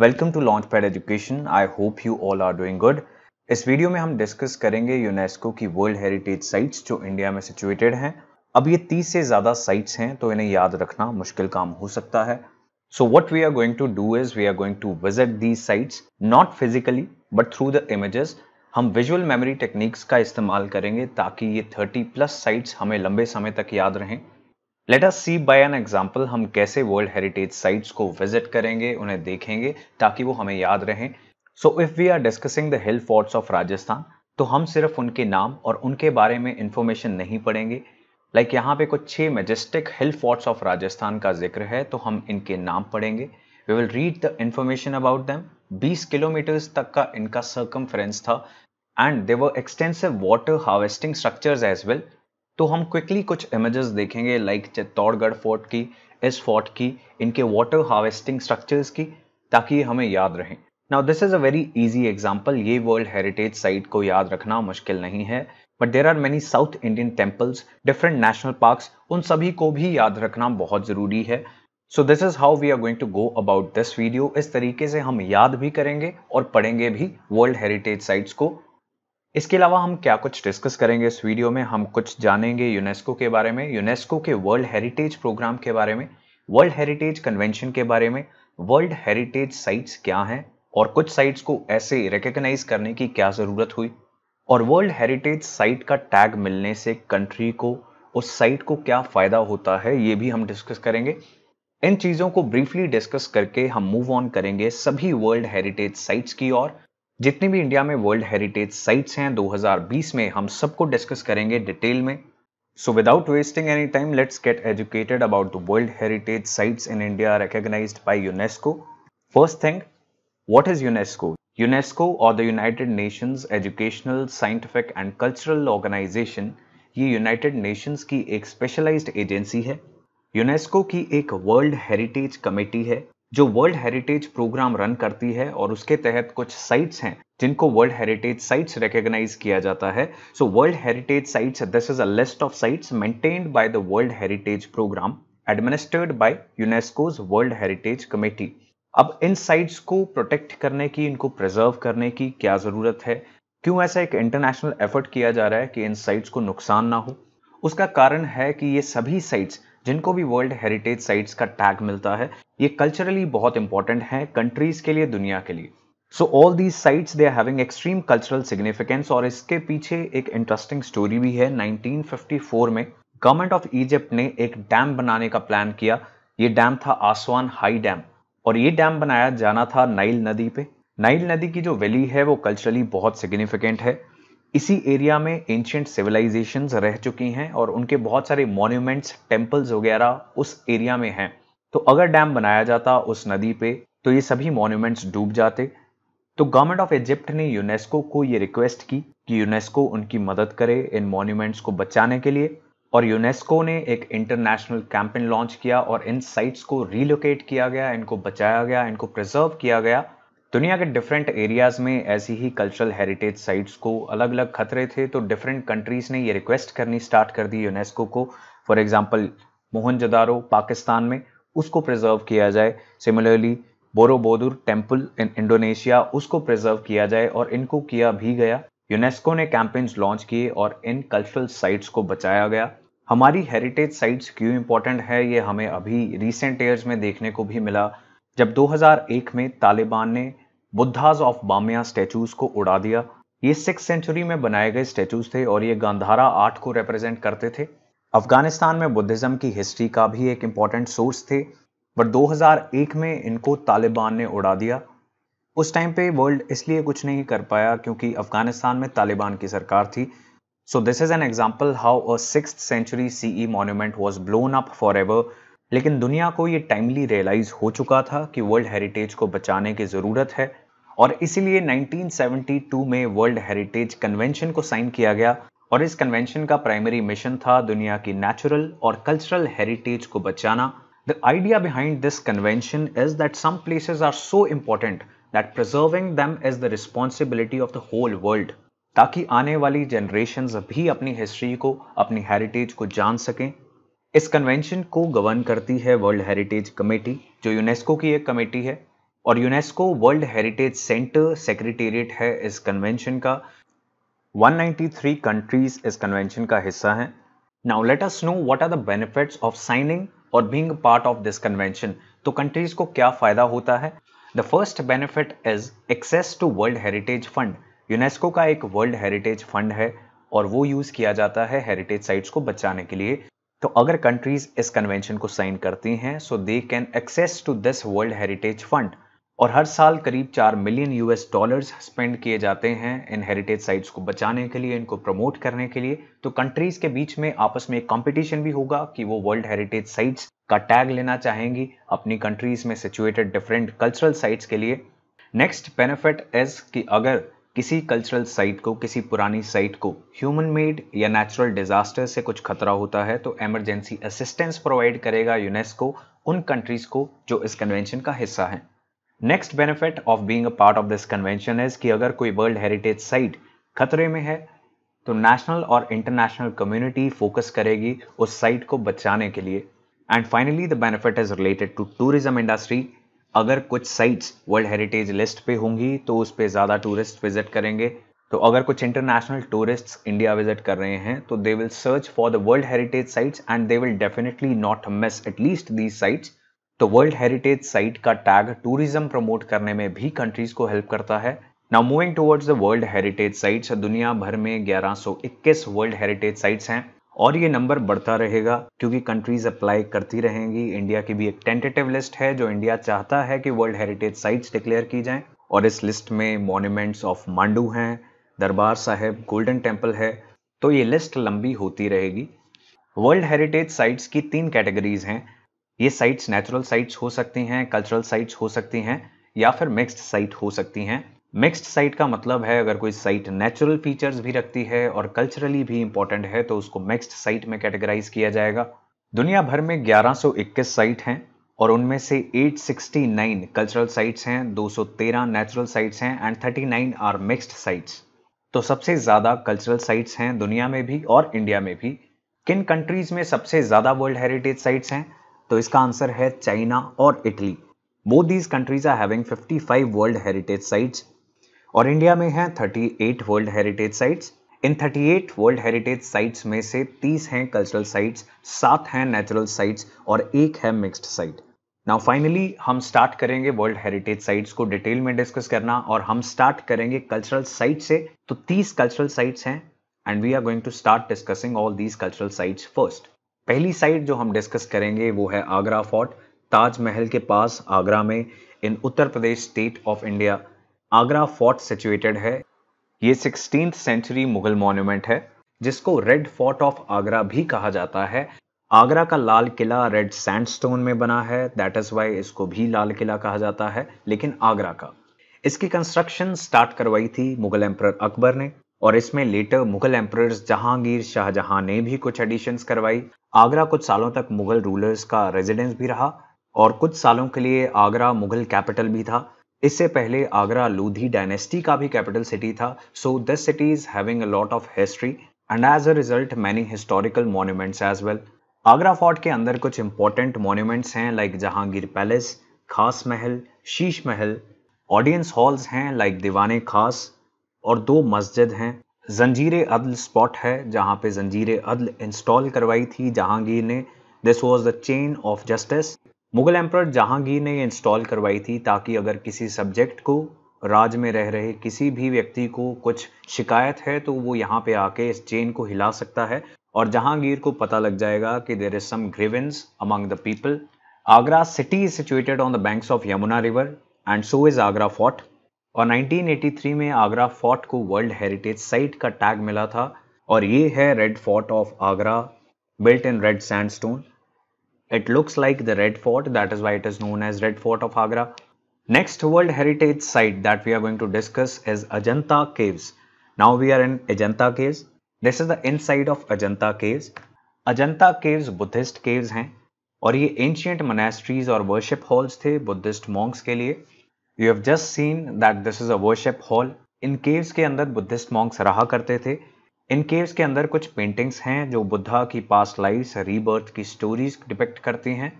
Welcome to Launch pad Education I hope you all are doing good इस video में हम discuss करेंगे UNESCO की वर्ल्ड हेरिटेज साइट्स जो इंडिया में सिचुएटेड हैं अब ये 30 से ज़्यादा साइट्स हैं तो इन्हें याद रखना मुश्किल काम हो सकता है so what we are going to do is we are going to visit these sites not physically but through the images हम विजुअल मेमोरी टेक्निक्स का इस्तेमाल करेंगे ताकि ये 30 प्लस साइट्स हमें लंबे समय तक याद रहें let us see by an example हम कैसे वर्ल्ड हेरिटेज साइट्स को विजिट करेंगे उन्हें देखेंगे ताकि वो हमें याद रहें so if we are discussing the hill forts of Rajasthan तो हम सिर्फ उनके नाम और उनके बारे में इंफॉर्मेशन नहीं पढ़ेंगे लाइक like यहाँ पे कुछ छः majestic hill forts of Rajasthan का जिक्र है तो हम इनके नाम पढ़ेंगे we will read the information about them 20 kilometres तक का इनका सर्कम था and there were extensive water harvesting structures as well तो हम क्विकली कुछ इमेजेस देखेंगे लाइक चित्तौड़गढ़ फोर्ट की इस फोर्ट की इनके वाटर हार्वेस्टिंग स्ट्रक्चर्स की ताकि हमें याद रहें now this is a very easy example ये वर्ल्ड हेरिटेज साइट को याद रखना मुश्किल नहीं है but there are many South Indian temples different national parks उन सभी को भी याद रखना बहुत ज़रूरी है so this is how we are going to go about this video इस तरीके से हम याद भी करेंगे और पढ़ेंगे भी वर्ल्ड हेरिटेज साइट्स को इसके अलावा हम क्या कुछ डिस्कस करेंगे इस वीडियो में हम कुछ जानेंगे यूनेस्को के बारे में यूनेस्को के वर्ल्ड हेरिटेज प्रोग्राम के बारे में वर्ल्ड हेरिटेज कन्वेंशन के बारे में वर्ल्ड हेरिटेज साइट्स क्या हैं और कुछ साइट्स को ऐसे रिकग्नाइज करने की क्या ज़रूरत हुई और वर्ल्ड हेरिटेज साइट का टैग मिलने से कंट्री को उस साइट को क्या फ़ायदा होता है ये भी हम डिस्कस करेंगे इन चीज़ों को ब्रीफली डिस्कस करके हम मूव ऑन करेंगे सभी वर्ल्ड हेरिटेज साइट्स की ओर जितनी भी इंडिया में वर्ल्ड हेरिटेज साइट्स हैं 2020 में हम सबको डिस्कस करेंगे डिटेल में so without wasting any time let's get educated about the world heritage sites in India recognise by UNESCO first thing what is UNESCO UNESCO और the United Nations Educational Scientific and Cultural Organization ये United Nations की एक specialised agency है UNESCO की एक world heritage committee है जो world heritage program run करती है और उसके तहत कुछ साइट्स हैं जिनको वर्ल्ड हेरिटेज साइट्स रिकग्नाइज किया जाता है so world heritage sites this is a list of sites maintained by the world heritage programme administered by UNESCO's world heritage committee अब इन साइट्स को प्रोटेक्ट करने की इनको प्रिजर्व करने की क्या ज़रूरत है क्यों ऐसा एक इंटरनेशनल एफर्ट किया जा रहा है कि इन साइट्स को नुकसान ना हो उसका कारण है कि ये सभी साइट्स जिनको भी वर्ल्ड हेरिटेज साइट्स का टैग मिलता है ये कल्चरली बहुत इंपॉर्टेंट है कंट्रीज के लिए दुनिया के लिए so all these sites they are having extreme cultural significance और इसके पीछे एक इंटरेस्टिंग स्टोरी भी है 1954 में गवर्नमेंट ऑफ इजिप्ट ने एक डैम बनाने का प्लान किया ये डैम था आसवान हाई डैम और ये डैम बनाया जाना था नाइल नदी पे नाइल नदी की जो वैली है वो कल्चरली बहुत सिग्निफिकेंट है इसी एरिया में एंशियंट सिविलाइजेशंस रह चुकी हैं और उनके बहुत सारे मॉन्यूमेंट्स टेम्पल्स वगैरह उस एरिया में हैं तो अगर डैम बनाया जाता उस नदी पे तो ये सभी मॉन्यूमेंट्स डूब जाते तो गवर्नमेंट ऑफ इजिप्ट ने यूनेस्को को ये रिक्वेस्ट की कि यूनेस्को उनकी मदद करे इन मॉन्यूमेंट्स को बचाने के लिए और यूनेस्को ने एक इंटरनेशनल कैंपेन लॉन्च किया और इन साइट्स को रिलोकेट किया गया इनको बचाया गया इनको प्रिजर्व किया गया दुनिया के डिफरेंट एरियाज़ में ऐसी ही कल्चरल हेरिटेज साइट्स को अलग अलग खतरे थे तो डिफरेंट कंट्रीज़ ने ये रिक्वेस्ट करनी स्टार्ट कर दी यूनेस्को को फॉर एग्जाम्पल मोहनजदारो पाकिस्तान में उसको प्रिजर्व किया जाए similarly Borobudur temple in Indonesia उसको प्रिजर्व किया जाए और इनको किया भी गया यूनेस्को ने कैंपेन्स लॉन्च किए और इन कल्चरल साइट्स को बचाया गया हमारी हेरिटेज साइट्स क्यों इम्पोर्टेंट है ये हमें अभी रिसेंट ईयर्स में देखने को भी मिला जब 2001 में तालिबान ने बुद्धाज ऑफ बामिया स्टैचूज को उड़ा दिया ये सिक्स सेंचुरी में बनाए गए स्टैचूज थे और ये गांधारा आर्ट को रिप्रेजेंट करते थे अफगानिस्तान में बुद्धिज्म की हिस्ट्री का भी एक इम्पॉर्टेंट सोर्स थे बट 2001 में इनको तालिबान ने उड़ा दिया उस टाइम पे वर्ल्ड इसलिए कुछ नहीं कर पाया क्योंकि अफगानिस्तान में तालिबान की सरकार थी so this is an example how a six century C E monument was blown up for ever लेकिन दुनिया को ये टाइमली रियलाइज हो चुका था कि वर्ल्ड हेरिटेज को बचाने की ज़रूरत है और इसीलिए 1972 में वर्ल्ड हेरिटेज कन्वेंशन को साइन किया गया और इस कन्वेंशन का प्राइमरी मिशन था दुनिया की नेचुरल और कल्चरल हेरिटेज को बचाना the idea behind this convention is that some places are so important that preserving them is the responsibility of the whole world ताकि आने वाली जनरेशन भी अपनी हिस्ट्री को अपनी हेरिटेज को जान सकें इस कन्वेंशन को गवर्न करती है वर्ल्ड हेरिटेज कमेटी जो यूनेस्को की एक कमेटी है और UNESCO world heritage centre secretariat है इस कन्वेंशन का 193 कंट्रीज इस कन्वेंशन का हिस्सा हैं now let us know what are the benefits of signing और being part of this convention तो कंट्रीज को क्या फायदा होता है the first benefit is access to world heritage fund UNESCO का एक वर्ल्ड हेरिटेज फंड है और वो यूज किया जाता है हेरिटेज साइट्स को बचाने के लिए तो अगर कंट्रीज इस कन्वेंशन को साइन करती हैं so they can access to this world heritage fund और हर साल करीब चार मिलियन यूएस डॉलर्स स्पेंड किए जाते हैं इन हेरिटेज साइट्स को बचाने के लिए इनको प्रमोट करने के लिए तो कंट्रीज के बीच में आपस में एक कॉम्पिटिशन भी होगा कि वो वर्ल्ड हेरिटेज साइट्स का टैग लेना चाहेंगी अपनी कंट्रीज में सिचुएटेड डिफरेंट कल्चरल साइट्स के लिए नेक्स्ट बेनिफिट इज कि अगर किसी कल्चरल साइट को किसी पुरानी साइट को ह्यूमन मेड या नेचुरल डिजास्टर से कुछ खतरा होता है तो एमरजेंसी असिस्टेंस प्रोवाइड करेगा यूनेस्को उन कंट्रीज को जो इस कन्वेंशन का हिस्सा हैं next benefit of being a part of this convention is कि अगर कोई वर्ल्ड हेरिटेज साइट खतरे में है तो नेशनल और इंटरनेशनल कम्युनिटी फोकस करेगी उस साइट को बचाने के लिए and finally the benefit is related to tourism industry अगर कुछ साइट्स वर्ल्ड हेरिटेज लिस्ट पे होंगी तो उस पर ज़्यादा टूरिस्ट विजिट करेंगे तो अगर कुछ इंटरनेशनल टूरिस्ट इंडिया विजिट कर रहे हैं तो they will search for the world heritage sites and they will definitely not miss at least these sites तो वर्ल्ड हेरिटेज साइट का टैग टूरिज्म प्रमोट करने में भी कंट्रीज को हेल्प करता है now moving towards the world heritage sites दुनिया भर में 1121 वर्ल्ड हेरिटेज साइट्स हैं और ये नंबर बढ़ता रहेगा क्योंकि कंट्रीज अप्लाई करती रहेंगी इंडिया की भी एक टेंटेटिव लिस्ट है जो इंडिया चाहता है कि वर्ल्ड हेरिटेज साइट्स डिक्लेयर की जाएं और इस लिस्ट में मॉन्यूमेंट्स ऑफ मांडू हैं दरबार साहेब गोल्डन टेम्पल है तो ये लिस्ट लंबी होती रहेगी वर्ल्ड हेरिटेज साइट्स की तीन कैटेगरीज हैं ये साइट्स नेचुरल साइट्स हो सकती हैं कल्चरल साइट्स हो सकती हैं या फिर मिक्स्ड साइट हो सकती हैं मिक्स्ड साइट का मतलब है अगर कोई साइट नेचुरल फीचर्स भी रखती है और कल्चरली भी इंपॉर्टेंट है तो उसको मिक्स्ड साइट में कैटेगराइज किया जाएगा दुनिया भर में 1121 साइट हैं और उनमें से 869 कल्चरल साइट्स हैं 213 नेचुरल साइट्स हैं एंड 39 आर मिक्स्ड साइट्स तो सबसे ज़्यादा कल्चरल साइट्स हैं दुनिया में भी और इंडिया में भी किन कंट्रीज़ में सबसे ज़्यादा वर्ल्ड हेरिटेज साइट्स हैं तो इसका आंसर है चाइना और Italy both these countries are having 55 world heritage sites और इंडिया में है 38 वर्ल्ड हेरिटेज साइट्स इन 38 वर्ल्ड हेरिटेज साइट्स में से 30 हैं कल्चरल साइट्स सात हैं नेचुरल साइट्स और एक है मिक्स्ड साइट नाउ फाइनली हम स्टार्ट करेंगे वर्ल्ड हेरिटेज साइट्स को डिटेल में डिस्कस करना और हम स्टार्ट करेंगे कल्चरल साइट से तो 30 कल्चरल साइट्स हैं and we are going to start discussing all these cultural sites first पहली साइट जो हम डिस्कस करेंगे वो है आगरा फोर्ट ताजमहल के पास आगरा में in Uttar Pradesh state of India Agra Fort situated है ये सिक्सटीन सेंचुरी मुगल मॉन्यूमेंट है जिसको रेड फोर्ट ऑफ आगरा भी कहा जाता है आगरा का लाल किला रेड सैंडस्टोन में बना है दैट इज़ वाई इसको भी लाल किला कहा जाता है लेकिन आगरा का इसकी कंस्ट्रक्शन स्टार्ट करवाई थी मुगल एम्पर अकबर ने और इसमें लेटर मुगल एम्पर जहांगीर शाहजहां ने भी कुछ एडिशंस करवाई आगरा कुछ सालों तक मुगल रूलर्स का रेजिडेंस भी रहा और कुछ सालों के लिए आगरा मुगल कैपिटल भी था इससे पहले आगरा लोधी डायनेस्टी का भी कैपिटल सिटी था so this city is having a lot of history and as a result many historical monuments as well Agra Fort के अंदर कुछ इंपॉर्टेंट मोन्यूमेंट्स हैं लाइक जहांगीर पैलेस खास महल शीश महल ऑडियंस हॉल्स हैं लाइक दीवाने खास और दो मस्जिद हैं जंजीर अदल स्पॉट है जहाँ पे जंजीर अदल इंस्टॉल करवाई थी जहांगीर ने this was the chain of justice Mughal emperor Jahangir ने ये इंस्टॉल करवाई थी ताकि अगर किसी सब्जेक्ट को राज में रह रहे किसी भी व्यक्ति को कुछ शिकायत है तो वो यहाँ पे आके इस चेन को हिला सकता है और जहांगीर को पता लग जाएगा कि there is some grievance among the people Agra city is situated on the banks of Yamuna river and so is Agra Fort और 1983 में आगरा फोर्ट को वर्ल्ड हेरिटेज साइट का टैग मिला था और ये है Red Fort of Agra built in red sandstone it looks like the red Fort that is why it is known as red Fort of Agra next world heritage site that we are going to discuss is Ajanta caves now we are in Ajanta caves this is the inside of Ajanta caves Ajanta caves Buddhist caves हैं और ये ancient monasteries और worship halls थे Buddhist monks के लिए you have just seen that this is a worship hall in caves के अंदर Buddhist Monks रहा करते थे इन केव्स के अंदर कुछ पेंटिंग्स हैं जो बुद्धा की पास्ट लाइफ रीबर्थ की स्टोरीज डिपेक्ट करती हैं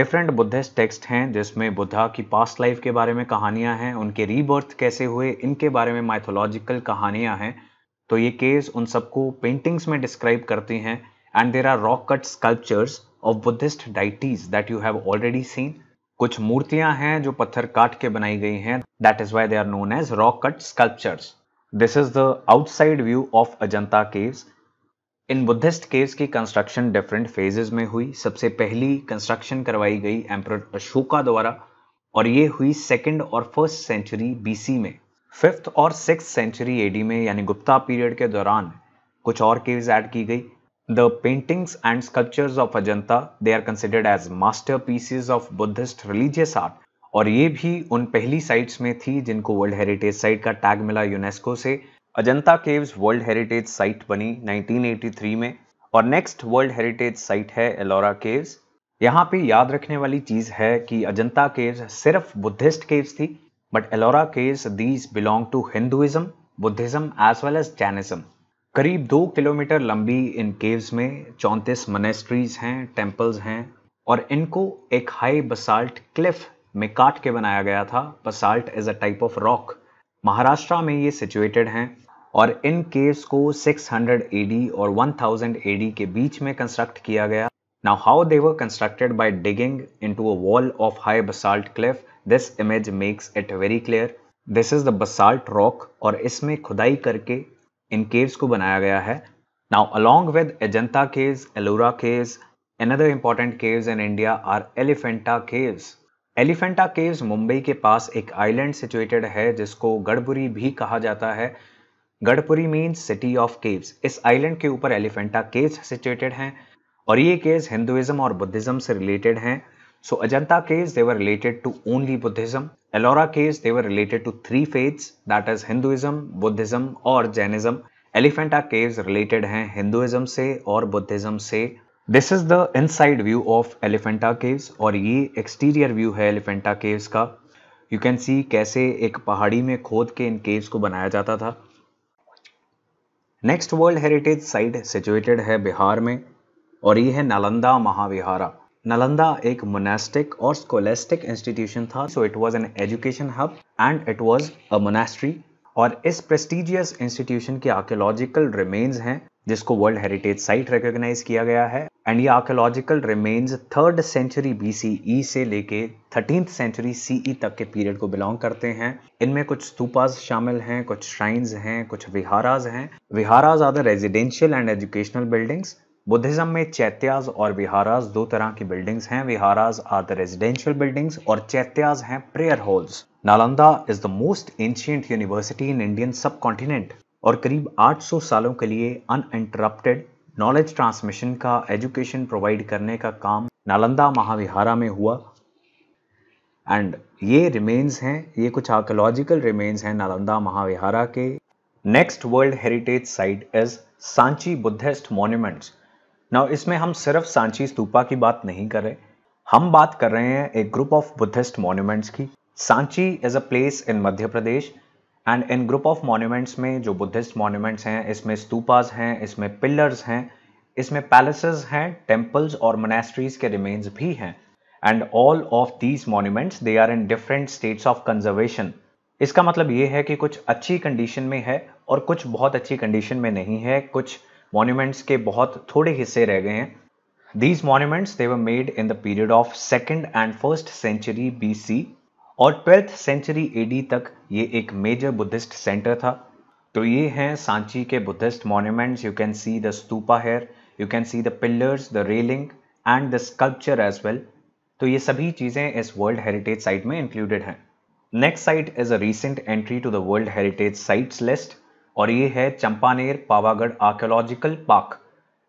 डिफरेंट बुद्धिस्ट टेक्स्ट हैं जिसमें बुद्धा की पास्ट लाइफ के बारे में कहानियां हैं उनके रीबर्थ कैसे हुए इनके बारे में माइथोलॉजिकल कहानियां हैं तो ये केव्स उन सबको पेंटिंग्स में डिस्क्राइब करती हैं and there are rock cut sculptures of Buddhist deities that you have already seen कुछ मूर्तियां हैं जो पत्थर काट के बनाई गई हैं that is why they are known as rock cut sculptures this is the outside view of Ajanta caves इन बुद्धिस्ट केव्स की कंस्ट्रक्शन डिफरेंट फेजेस में हुई सबसे पहली कंस्ट्रक्शन करवाई गई एम्पर अशोका द्वारा और ये हुई सेकेंड और फर्स्ट सेंचुरी बीसी में फिफ्थ और सिक्स सेंचुरी एडी में यानी गुप्ता पीरियड के दौरान कुछ और केव्स ऐड की गई The paintings and sculptures of Ajanta, they are considered as masterpieces of Buddhist religious art और ये भी उन पहली साइट्स में थी जिनको वर्ल्ड हेरिटेज साइट का टैग मिला यूनेस्को से Ajanta caves world heritage site बनी 1983 में और नेक्स्ट वर्ल्ड हेरिटेज साइट है एलोरा केव्स यहाँ पे याद रखने वाली चीज़ है कि अजंता केव्स सिर्फ बुद्धिस्ट केव्स थी but Ellora caves these belong to Hinduism Buddhism as well as Jainism करीब दो किलोमीटर लंबी इन केव्स में चौंतीस मनेस्ट्रीज हैं टेम्पल्स हैं और इनको एक हाई बसाल्ट क्लिफ में काट के बनाया गया था basalt is a type of rock Maharashtra में ये सिचुएटेड हैं और इन केव्स को 600 हंड्रेड एडी और 1000 एडी के बीच में कंस्ट्रक्ट किया गया Now, how they were constructed by digging into a wall of high basalt cliff, this image makes it very clear. This is the basalt rock और इसमें खुदाई करके इन केव्स को बनाया गया है now along with Ajanta caves Ellora caves another important caves in India are Elephanta caves Elephanta caves Mumbai के पास एक आइलैंड सिचुएटेड है जिसको गढ़पुरी भी कहा जाता है Gharapuri means city of caves इस आइलैंड के ऊपर एलिफेंटा केव्स सिचुएटेड हैं और ये केव्स हिंदुइज्म और बुद्धिज्म से रिलेटेड हैं So Ajanta case, they were related to only Buddhism. Ellora case, they were related to three faiths, that is Hinduism, Buddhism और Jainism. Elephanta caves related हैं Hinduism से और Buddhism से. This is the inside view of Elephanta caves और ये exterior view है Elephanta caves का. You can see कैसे एक पहाड़ी में खोद के इन caves को बनाया जाता था. Next world heritage site situated है बिहार में और ये है नालंदा महाविहारा नालंदा एक मोनास्टिक और स्कोलेस्टिक इंस्टीट्यूशन था so it was an education hub and it was a monastery और इस प्रेस्टिजियस इंस्टीट्यूशन के आर्कियोलॉजिकल रिमेन्स हैं जिसको वर्ल्ड हेरिटेज साइट रिकॉग्नाइज किया गया है एंड ये archaeological remains third century BCE से लेके थर्टीन सेंचुरी सीई तक के पीरियड को बिलोंग करते हैं इनमें कुछ स्तूपाज शामिल हैं कुछ श्राइन्स हैं कुछ विहाराज हैं viharas are the residential and educational buildings Buddhism में चैत्याज और विहाराज दो तरह की बिल्डिंग्स हैं viharas are the residential buildings और चैत्याज हैं prayer halls Nalanda is the most ancient university in Indian subcontinent और करीब 800 सालों के लिए अनइंटरप्टेड नॉलेज ट्रांसमिशन का एजुकेशन प्रोवाइड करने का काम नालंदा महाविहारा में हुआ एंड ये रिमेन्स हैं ये कुछ आर्कोलॉजिकल रिमेन्स हैं नालंदा महाविहारा के next world heritage site is Sanchi Buddhist monuments now इसमें हम सिर्फ सांची स्तूपा की बात नहीं कर रहे हम बात कर रहे हैं एक ग्रुप ऑफ बुद्धिस्ट मॉन्यूमेंट्स की Sanchi is a place in Madhya Pradesh and in group of monuments में जो बुद्धिस्ट मॉन्यूमेंट्स हैं इसमें स्तूपाज हैं इसमें पिलर्स हैं इसमें पैलेसेस हैं टेम्पल्स और मोनेस्ट्रीज के रिमेन्स भी हैं and all of these monuments they are in different states of conservation इसका मतलब ये है कि कुछ अच्छी कंडीशन में है और कुछ बहुत अच्छी कंडीशन में नहीं है कुछ मॉन्यूमेंट्स के बहुत थोड़े हिस्से रह गए हैं these monuments they were made in the period of second and first century B C और ट्वेल्थ सेंचुरी ए डी तक ये एक मेजर बुद्धिस्ट सेंटर था तो ये हैं सांची के Buddhist monuments you can see the stupa here you can see the pillars the railing and the sculpture as well तो ये सभी चीज़ें इस वर्ल्ड हेरिटेज साइट में इंक्लूडेड हैं next site is a recent entry to the world heritage sites list और ये है चंपानेर पावागढ़ आर्कोलॉजिकल पार्क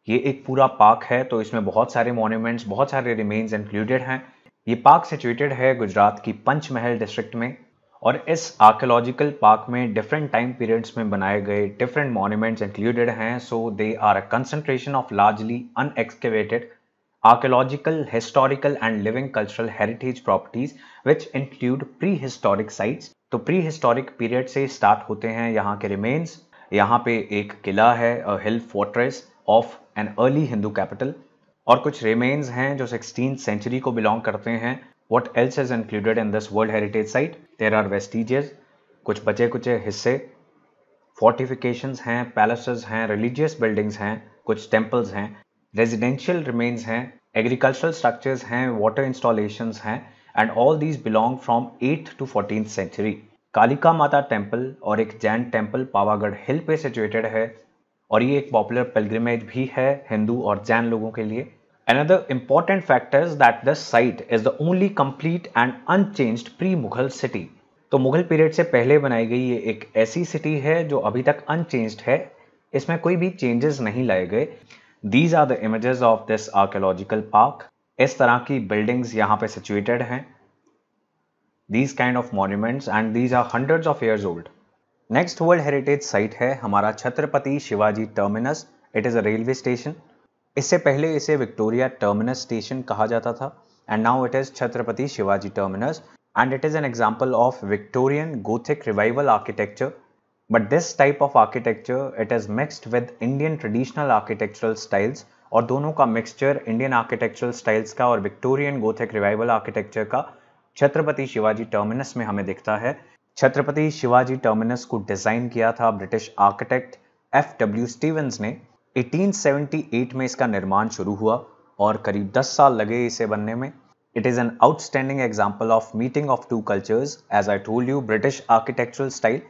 ये एक पूरा पार्क है तो इसमें बहुत सारे मोन्यूमेंट्स बहुत सारे रिमेन्स इंक्लूडेड हैं ये पार्क सिचुएटेड है गुजरात की पंचमहल डिस्ट्रिक्ट में और इस आर्कोलॉजिकल पार्क में डिफरेंट टाइम पीरियड्स में बनाए गए डिफरेंट मॉन्यूमेंट्स इंक्लूडेड हैं so they are a concentration of largely unexcavated historical and living cultural heritage properties which include pre historic sites तो प्री हिस्टोरिक पीरियड से स्टार्ट होते हैं यहाँ के रिमेन्स यहाँ पे एक किला है hill fortress of an early Hindu capital और कुछ रिमेन्स हैं जो सिक्सटीन सेंचुरी को बिलोंग करते हैं what else is included in this world heritage site there are vestiges कुछ बचे कुछ हिस्से फोर्टिफिकेशंस हैं पैलेसेस हैं रिलीजियस बिल्डिंग्स हैं कुछ टेम्पल्स हैं रेजिडेंशियल रिमेन्स हैं एग्रीकल्चरल स्ट्रक्चर्स हैं वाटर इंस्टॉलेशंस हैं and all these belong from 8th to fourteen century Kalika Mata temple और एक जैन टेम्पल पावागढ़ हिल पे सिचुएटेड है और ये एक पॉपुलर पिलग्रिमेज भी है हिंदू और जैन लोगों के लिए Another important factor that that site is the only only and and pre Mughal city तो मुगल पीरियड से पहले बनाई गई ये एक ऐसी सिटी है जो अभी तक अनचेंज है इसमें कोई भी चेंजेस नहीं लाए गए these are the images of this archaeological park इस तरह की बिल्डिंग्स यहाँ पे सिचुएटेड हैं these kind of monuments and these are hundred of years old next world heritage site है हमारा Chhatrapati Shivaji Terminus it is a railway station इससे पहले इसे विक्टोरिया टर्मिनस स्टेशन कहा जाता था and now it is Chhatrapati Shivaji Terminus and it is an example of Victorian Gothic revival architecture but this type of architecture it is mixed with Indian traditional architectural styles और दोनों का mixture Indian architectural styles का और Victorian Gothic revival architecture का Chhatrapati Shivaji terminus में हमें दिखता है छत्रपति शिवाजी टर्मिनस को डिज़ाइन किया था British architect F W Stevens ने 1878 में इसका निर्माण शुरू हुआ और करीब 10 साल लगे इसे बनने में it is an outstanding example of meeting of two cultures as I told you British architectural style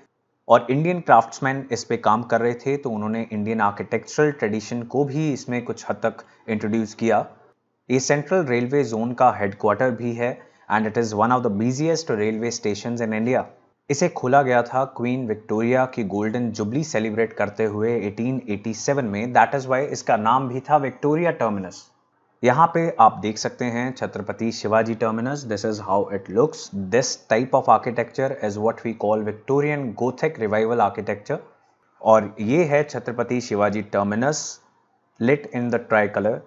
और इंडियन क्राफ्ट्समैन इस पे काम कर रहे थे तो उन्होंने इंडियन आर्किटेक्चरल ट्रेडिशन को भी इसमें कुछ हद तक इंट्रोड्यूस किया ये सेंट्रल रेलवे जोन का हेडक्वार्टर भी है and it is one of the busiest railway station in India इसे खोला गया था क्वीन विक्टोरिया की गोल्डन जुबली सेलिब्रेट करते हुए 1887 में दैट इज़ वाई इसका नाम भी था विक्टोरिया टर्मिनस यहाँ पे आप देख सकते हैं Chhatrapati Shivaji Terminus this is how it looks this type of architecture is what we call Victorian Gothic revival architecture और ये है Chhatrapati Shivaji Terminus lit in the tricolour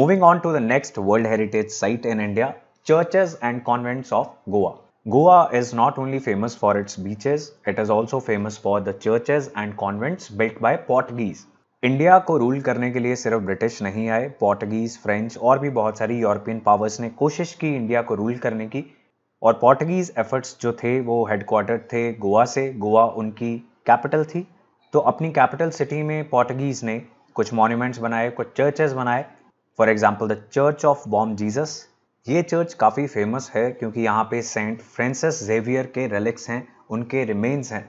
moving on to the next world heritage site in India churches and convents of Goa Goa is not only famous for its beaches it is also famous for the churches and convents built by Portuguese India को rule करने के लिए सिर्फ British नहीं आए Portuguese French और भी बहुत सारी यूरोपियन पावर्स ने कोशिश की इंडिया को रूल करने की और पोर्टुगीज़ एफर्ट्स जो थे वो हेडक्वार्टर थे गोवा से गोवा उनकी कैपिटल थी तो अपनी कैपिटल सिटी में पोर्टुगीज़ ने कुछ मॉन्यूमेंट्स बनाए कुछ चर्चेज बनाए for example the church of Bom Jesus ये चर्च काफ़ी फेमस है क्योंकि यहाँ पे सेंट फ्रांसिस जेवियर के रेलिक्स हैं उनके रिमेन्स हैं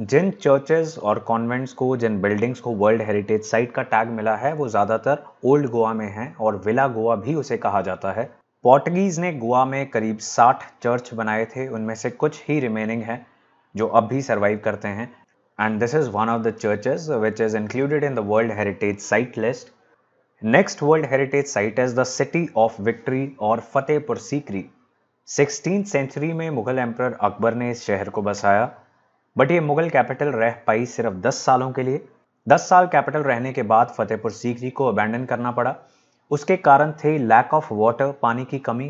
जिन चर्चेज और कॉन्वेंट्स को जिन बिल्डिंग्स को वर्ल्ड हेरिटेज साइट का टैग मिला है वो ज़्यादातर ओल्ड गोवा में हैं और विला गोवा भी उसे कहा जाता है पोर्टगीज़ ने गोवा में करीब 60 चर्च बनाए थे उनमें से कुछ ही रिमेनिंग हैं जो अब भी सर्वाइव करते हैं and this is one of the churches which is included in the world heritage site list next world heritage site is the city of victory और फतेहपुर सीकरी सिक्सटीन सेंचुरी में मुगल एम्पर अकबर ने इस शहर को बसाया बट ये मुगल कैपिटल रह पाई सिर्फ दस सालों के लिए दस साल कैपिटल रहने के बाद फतेहपुर सीकरी को अबैंडन करना पड़ा उसके कारण थे लैक ऑफ वाटर पानी की कमी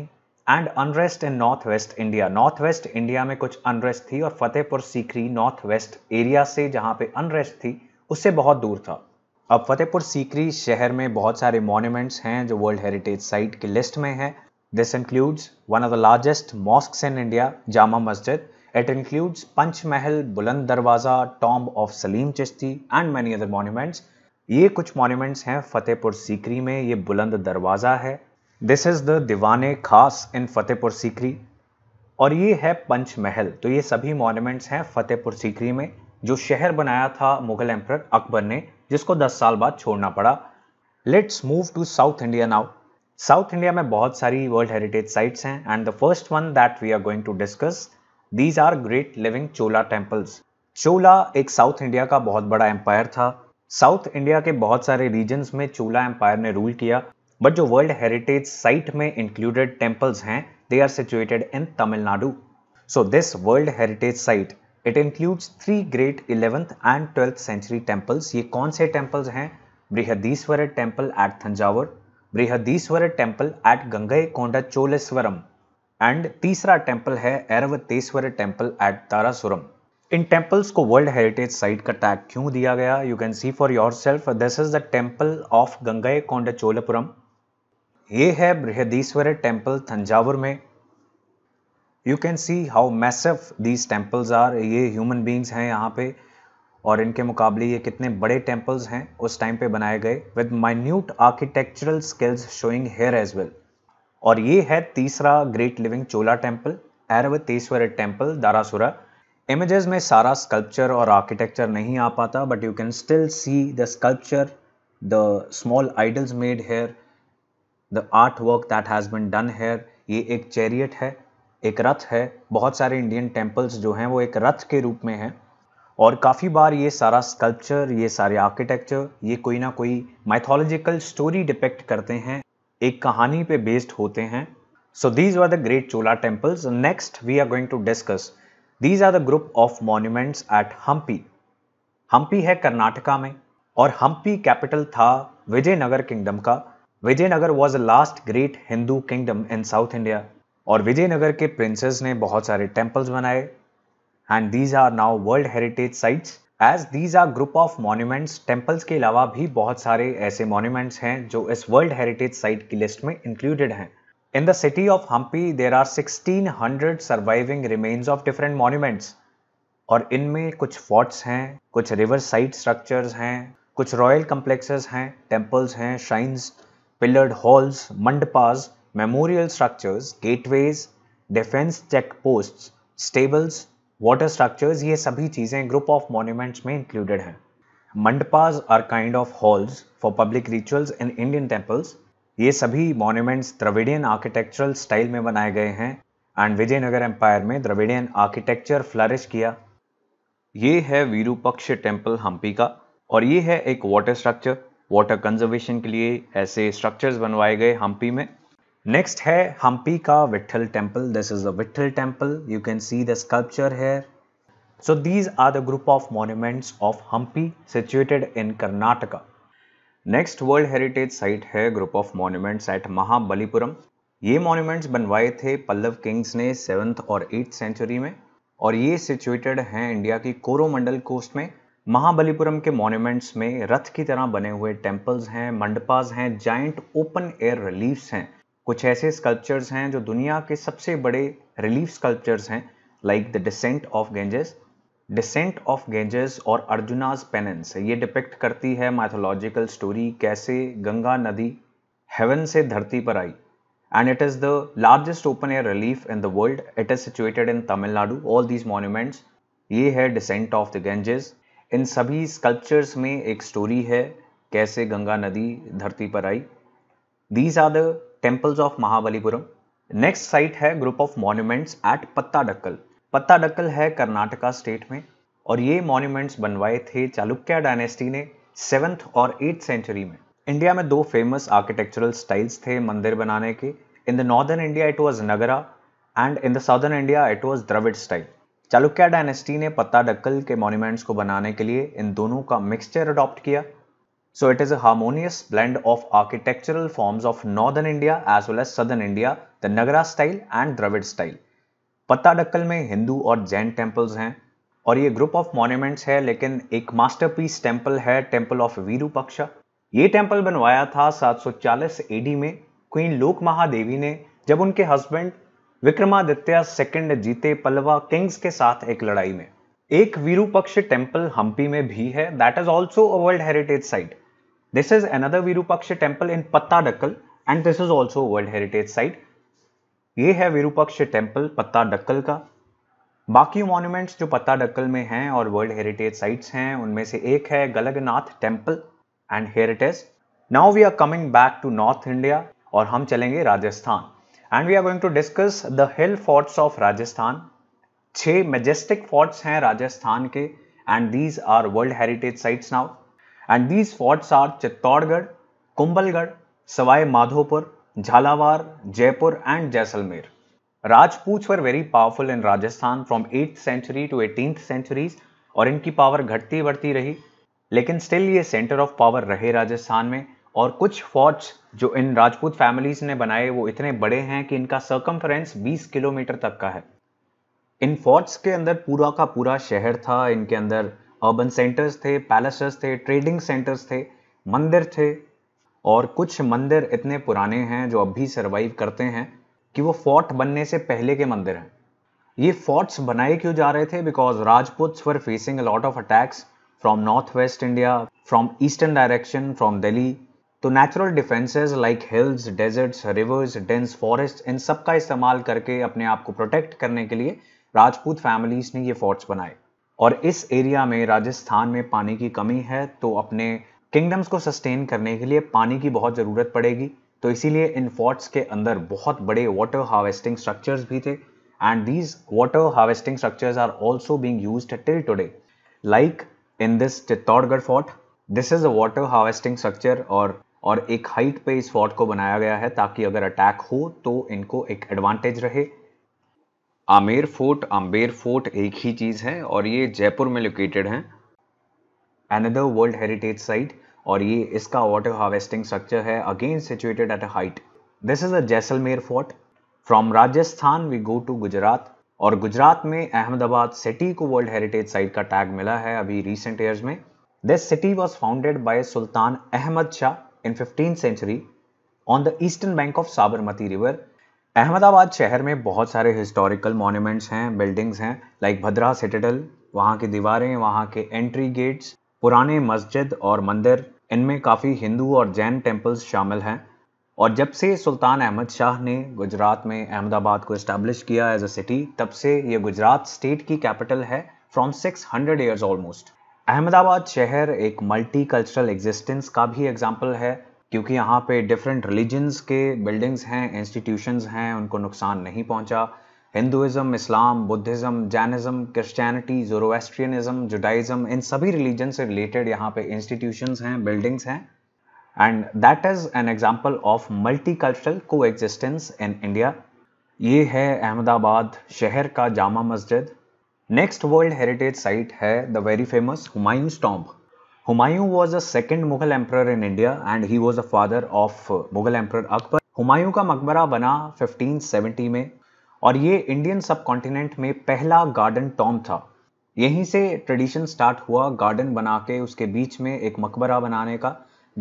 and unrest in north west India north west India में कुछ अनरेस्ट थी और Fatehpur Sikri north west area से जहाँ पे अनरेस्ट थी उससे बहुत दूर था अब फतेहपुर सीकरी शहर में बहुत सारे मॉन्यूमेंट्स हैं जो वर्ल्ड हेरिटेज साइट की लिस्ट में हैं this includes one of the largest mosque in India Jama Masjid it includes Panch Mahal, Buland Darwaza, Tomb of Salim Chishti and many other ये कुछ मॉन्यूमेंट्स हैं फतेहपुर सीकरी में ये बुलंद दरवाज़ा है दिस इज़ द दीवान खास इन फतेहपुर सीकरी और ये है पंच महल तो ये सभी मॉन्यूमेंट्स हैं फतेहपुर सीकरी में जो शहर बनाया था मुगल एम्पर अकबर ने जिसको 10 साल बाद छोड़ना पड़ा let's move to south India now south India में बहुत सारी वर्ल्ड हेरिटेज साइट्स हैं and the first one that we are going to discuss these are great living Chola temples Chola एक साउथ इंडिया का बहुत बड़ा एम्पायर था साउथ इंडिया के बहुत सारे रीजन्स में चोला एम्पायर ने रूल किया बट जो वर्ल्ड हेरिटेज साइट में इंक्लूडेड टेम्पल्स हैं they are situated in Tamil Nadu so this world heritage site it includes three great eleventh and twelfth century temples ये कौन से टेम्पल्स हैं Brihadeeswara temple at Thanjavur Brihadeeswara temple at Gangaikonda Cholapuram and तीसरा temple है Airavatesvara temple at Darasuram इन temples को world heritage site का tag क्यों दिया गया you can see for yourself this is the temple of Gangaikonda Cholapuram ये है बृहदीश्वर टेम्पल थंजावुर में you can see how massive these temples are ये ह्यूमन बींग्स हैं यहाँ पे और इनके मुकाबले ये कितने बड़े टेम्पल्स हैं उस टाइम पे बनाए गए with minute architectural skills showing here as well और ये है तीसरा great living Chola temple Airavatesvara temple Darasuram images में सारा स्कल्पचर और आर्किटेक्चर नहीं आ पाता but you can still see the sculpture the small idols made here the art work that has been done here ये एक चैरियट है एक रथ है बहुत सारे इंडियन टेम्पल्स जो हैं वो एक रथ के रूप में हैं और काफ़ी बार ये सारा स्कल्पचर ये सारे आर्किटेक्चर ये कोई ना कोई माइथोलॉजिकल स्टोरी डिपेक्ट करते हैं एक कहानी पे बेस्ड होते हैं so these are the great Chola temples next we are going to discuss these are the group of monuments at Hampi Hampi है कर्नाटका में और हम्पी कैपिटल था विजयनगर किंगडम का Vijayanagara was a last great Hindu kingdom in south India और विजयनगर के प्रिंसेस ने बहुत सारे टेम्पल्स बनाए and these are now world heritage sites as these are group of monuments temples के अलावा भी बहुत सारे ऐसे मॉन्यूमेंट्स हैं जो इस वर्ल्ड हेरिटेज साइट की लिस्ट में इंक्लूडेड हैं the city of Hampi there are sixteen hundred surviving remains of different monuments और इनमें कुछ फोर्ट्स हैं कुछ रिवर साइड स्ट्रक्चर्स हैं कुछ रॉयल कम्प्लेक्सेस हैं टेम्पल्स हैं shrines pillared halls mandapas memorial structures gateways defence check post stables water structures ये सभी चीज़ें ग्रुप ऑफ मॉन्यूमेंट्स में इंक्लूडेड हैं mandapas are kind of halls for public rituals in Indian temples ये सभी मॉन्यूमेंट्स द्रविडियन आर्किटेक्चरल स्टाइल में बनाए गए हैं एंड विजयनगर एम्पायर में द्रविडियन आर्किटेक्चर फ्लरिश किया ये है वीरूपक्ष टेम्पल हम्पी का और ये है एक वाटर स्ट्रक्चर वाटर कंजर्वेशन के लिए ऐसे स्ट्रक्चर्स बनवाए गए हम्पी में नेक्स्ट है हम्पी का Vitthala temple this is the Vitthala temple you can see the sculpture here so these are the group of monuments of Hampi situated in Karnataka next world heritage site है group of monuments at Mahabalipuram ये monuments बनवाए थे Pallava kings ने seventh और eighth century में और ये situated हैं इंडिया की कोरोमंडल कोस्ट में महाबलीपुरम के मॉन्यूमेंट्स में रथ की तरह बने हुए टेम्पल्स हैं मंडपाज हैं जाइंट ओपन एयर रिलीफ्स हैं कुछ ऐसे स्कल्पचर्स हैं जो दुनिया के सबसे बड़े रिलीफ स्कल्पचर्स हैं like the descent of Ganges descent of Ganges और अर्जुनाज पेनेंस ये डिपेक्ट करती है माथोलॉजिकल स्टोरी कैसे गंगा नदी हेवन से धरती पर आई and it is the largest open air relief in the world it is situated in Tamil Nadu all these monuments ये है डिसेंट ऑफ द गेंजेस इन सभी स्कल्पचर्स में एक स्टोरी है कैसे गंगा नदी धरती पर आई these are the temples of Mahabalipuram next site है group of monuments at Pattadakal पत्ता डक्कल है कर्नाटका स्टेट में और ये मॉन्यूमेंट्स बनवाए थे चालुक्य डायनेस्टी ने सेवन्थ और एट सेंचुरी में इंडिया में दो फेमस आर्किटेक्चरल स्टाइल्स थे मंदिर बनाने के in the northern India it was Nagara and in the southern India it was Dravid style Chalukya dynasty ने पत्ता डक्कल के मॉन्यूमेंट्स को बनाने के लिए इन दोनों का मिक्सचर अडॉप्ट किया So it is a harmonious blend of architectural forms of northern India as well as southern India, the Nagara style and Dravid style. Pattadakal mein hindu aur jain temples hain aur ye group of monuments hai lekin ek masterpiece temple hai temple of virupaksha ye temple banwaya tha 740 ad mein queen lok mahadevi ne jab unke husband Vikramaditya second जीते Pallava Kings के साथ एक लड़ाई में एक वीरूपक्ष temple Hampi में भी है that is also a world heritage site This is another Virupaksha temple in Pattadakkal and this is also World Heritage Site. ये है विरूपक्ष टेम्पल पत्ता डक्कल का बाकी मॉन्यूमेंट्स जो पत्ता डक्कल में हैं और वर्ल्ड हेरिटेज साइट्स हैं उनमें से एक है Galaganatha temple and heritage now we are coming back to north India और हम चलेंगे Rajasthan and we are going to discuss the hill forts of Rajasthan छः मेजेस्टिक फोर्ट्स हैं राजस्थान के and these are world heritage sites now and these forts are Chittorgarh Kumbhalgarh Sawai Madhopur Jhalawar Jaipur and Jaisalmer Rajput were very powerful in Rajasthan from eight century to eighteen centuries और इनकी power घटती बढ़ती रही लेकिन still ये सेंटर ऑफ पावर रहे राजस्थान में और कुछ फोर्ट्स जो इन राजपूत फैमिलीज ने बनाए वो इतने बड़े हैं कि इनका सर्कम्फ्रेंस बीस किलोमीटर तक का है इन फोर्ट्स के अंदर पूरा का पूरा शहर था इनके अंदर अर्बन सेंटर्स थे पैलेसेस थे ट्रेडिंग सेंटर्स थे मंदिर थे और कुछ मंदिर इतने पुराने हैं जो अब भी सर्वाइव करते हैं कि वो फोर्ट बनने से पहले के मंदिर हैं ये फोर्ट्स बनाए क्यों जा रहे थे because Rajputs were facing lot of attacks from north west India from eastern direction from Delhi तो natural defences like hills deserts rivers dense forest इन सब का इस्तेमाल करके अपने आप को प्रोटेक्ट करने के लिए राजपूत फैमिलीज ने ये फोर्ट्स बनाए और इस एरिया में राजस्थान में पानी की कमी है तो अपने किंगडम्स को सस्टेन करने के लिए पानी की बहुत ज़रूरत पड़ेगी तो इसीलिए इन फोर्ट्स के अंदर बहुत बड़े वाटर हार्वेस्टिंग स्ट्रक्चर्स भी थे and these water harvesting structures are also being use till today like in this Chittorgarh fort this is a water harvesting structure और और एक हाइट पे इस फोर्ट को बनाया गया है ताकि अगर अटैक हो तो इनको एक एडवांटेज रहे आमेर फोर्ट आम्बेर फोर्ट एक ही चीज़ है और ये जयपुर में लोकेटेड है अनदर वर्ल्ड हेरिटेज साइट और ये इसका वाटर हार्वेस्टिंग स्ट्रक्चर है again situated at a height this is a Jaisalmer fort from Rajasthan we go to Gujarat और गुजरात में अहमदाबाद सिटी को वर्ल्ड हेरिटेज साइट का टैग मिला है अभी रिसेंट ईयर्स में this city was founded by Sultan Ahmed Shah in fifteen century on the eastern bank of Sabarmati river Ahmedabad शहर में बहुत सारे हिस्टोरिकल मॉन्यूमेंट्स हैं बिल्डिंग्स हैं लाइक भद्रा सिटेडल वहाँ की दीवारें वहाँ के एंट्री गेट्स पुराने मस्जिद और मंदिर इनमें काफ़ी हिंदू और जैन टेम्पल्स शामिल हैं और जब से सुल्तान अहमद शाह ने गुजरात में अहमदाबाद को इस्टेब्लिश किया एज अ सिटी तब से ये गुजरात स्टेट की कैपिटल है from six hundred years almost Ahmedabad शहर एक मल्टी कल्चरल एग्जिस्टेंस का भी एग्जाम्पल है क्योंकि यहाँ पे डिफरेंट रिलीजन्स के बिल्डिंग्स हैं इंस्टीट्यूशंस हैं उनको नुकसान नहीं पहुँचा Hinduism Islam Buddhism Jainism Christianity Zoroastrianism Judaism इन सभी रिलीजन से रिलेटेड यहाँ पे इंस्टीट्यूशंस हैं बिल्डिंग्स हैं and that is an example of multicultural coexistence in India ये है अहमदाबाद शहर का Jama Masjid next world heritage site है the very famous Humayun tomb Humayun was a second Mughal emperor in India and he was a father of Mughal emperor Akbar Humayun का मकबरा बना 1570 में और ये इंडियन सब कॉन्टिनेंट में पहला गार्डन टॉम था यहीं से ट्रेडिशन स्टार्ट हुआ गार्डन बना के उसके बीच में एक मकबरा बनाने का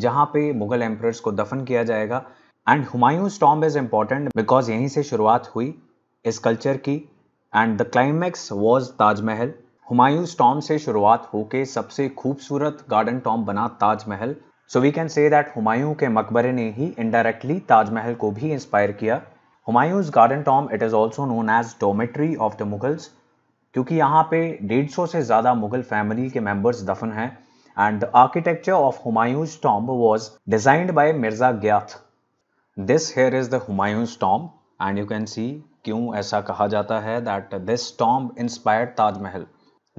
जहाँ पे मुगल एम्प्रर्स को दफन किया जाएगा and Humayun tomb is important because यहीं से शुरुआत हुई इस कल्चर की and the climax was Taj Mahal Humayun tomb से शुरुआत होके सबसे खूबसूरत गार्डन टॉम बना Taj Mahal so we can say that Humayun के मकबरे ने ही इनडायरेक्टली ताजमहल को भी इंस्पायर किया Humayun garden tomb it is also known as dormitory of the Mughals क्योंकि यहाँ पे डेढ़ सौ से ज़्यादा मुगल फैमिली के मेम्बर्स दफन हैं and the architecture of Humayun tomb was designed by Mirza Ghiyath this here is the Humayun tomb and you can see क्यों ऐसा कहा जाता है that this tomb inspired Taj Mahal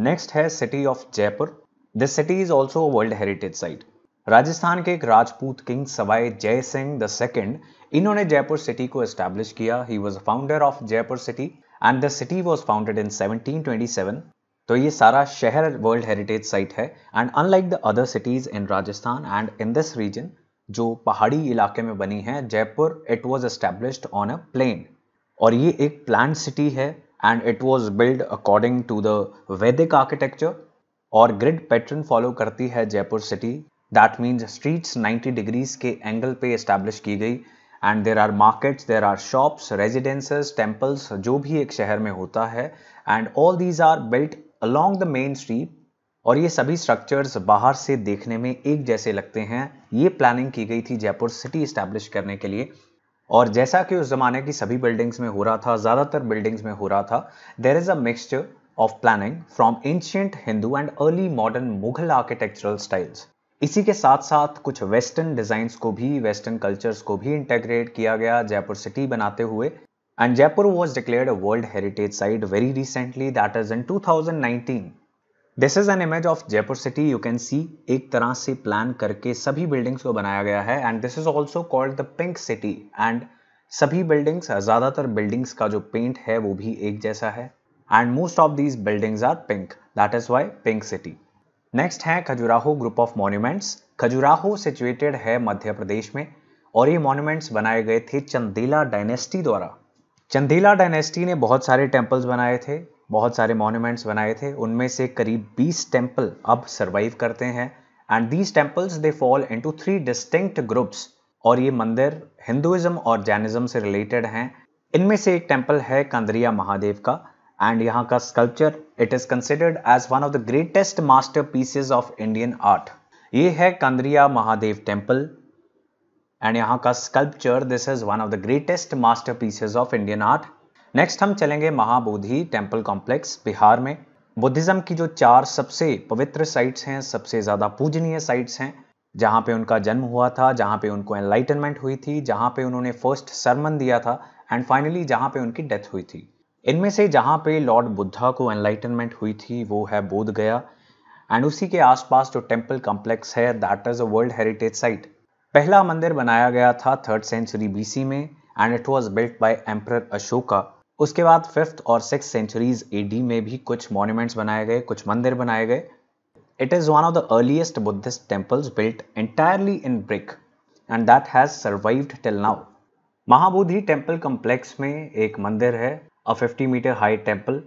next है city of Jaipur this city is also world heritage site Rajasthan के एक Rajput king Sawai जय Singh the second इन्होंने जयपुर सिटी को एस्टैब्लिश किया he was founder of Jaipur city and the city was founded in 1727 तो ये सारा शहर वर्ल्ड हेरिटेज साइट है and unlike the other cities in Rajasthan and in this region जो पहाड़ी इलाके में बनी है Jaipur it was established on a plain और ये एक प्लान सिटी है and it was build according to the Vedic architecture और ग्रिड पैटर्न फॉलो करती है Jaipur city that means streets 90 degrees के एंगल पे इस्टेब्लिश की गई and there are markets there are shops residences temples जो भी एक शहर में होता है and all these are built along the main street और ये सभी स्ट्रक्चर्स बाहर से देखने में एक जैसे लगते हैं ये प्लानिंग की गई थी जयपुर सिटी इस्टेब्लिश करने के लिए और जैसा कि उस ज़माने की सभी बिल्डिंग्स में हो रहा था ज़्यादातर बिल्डिंग्स में हो रहा था there is a mixture of planning from ancient Hindu and early modern Mughal architectural styles इसी के साथ साथ कुछ वेस्टर्न डिजाइन को भी वेस्टर्न कल्चर्स को भी इंटेग्रेट किया गया जयपुर सिटी बनाते हुए and Jaipur was declared world heritage site very recently that is in two thousand nineteen this is an image of Jaipur city you can see एक तरह से प्लान करके सभी बिल्डिंग्स को बनाया गया है and this is also called the pink city and सभी बिल्डिंग्स ज़्यादातर बिल्डिंग्स का जो पेंट है वो भी एक जैसा है and most of these buildings are pink that is why pink city next है Khajuraho group of monuments Khajuraho situated है मध्य प्रदेश में और ये मॉन्यूमेंट्स बनाए गए थे चंदेला डायनेस्टी द्वारा चंदेला डायनेस्टी ने बहुत सारे टेम्पल्स बनाए थे बहुत सारे मॉन्यूमेंट्स बनाए थे उनमें से करीब 20 टेम्पल अब सर्वाइव करते हैं and these temples they fall into three distinct groups और ये मंदिर हिंदुइज्म और जैनिज़्म से रिलेटेड हैं इनमें से एक टेम्पल है कंदरिया महादेव का एंड यहाँ का sculpture it is considered as one of the greatest masterpieces of Indian art ये है कांदरिया महादेव टेम्पल एंड यहाँ का sculpture this is one of the greatest masterpieces of Indian art next हम चलेंगे महाबोधि टेम्पल कॉम्प्लेक्स बिहार में Buddhism की जो चार सबसे पवित्र साइट्स हैं सबसे ज़्यादा पूजनीय साइट्स हैं जहाँ पे उनका जन्म हुआ था जहाँ पे उनको एनलाइटनमेंट हुई थी जहाँ पे उन्होंने फर्स्ट सरमन दिया था एंड फाइनली जहाँ पे उनकी डेथ हुई थी इनमें से जहाँ पे लॉर्ड बुद्धा को एनलाइटनमेंट हुई थी वो है बोध गया एंड उसी के आसपास जो टेम्पल कॉम्प्लेक्स है that is a world heritage site पहला मंदिर बनाया गया था थर्ड सेंचुरी बीसी में and it was built by emperor Ashoka उसके बाद फिफ्थ और सिक्स सेंचुरीज ए में भी कुछ मॉन्यूमेंट्स बनाए गए कुछ मंदिर बनाए गए it is one of the earliest Buddhist temples built entirely in brick and that has survived till now Mahabodhi temple complex में एक मंदिर है अ 50 मीटर हाई टेम्पल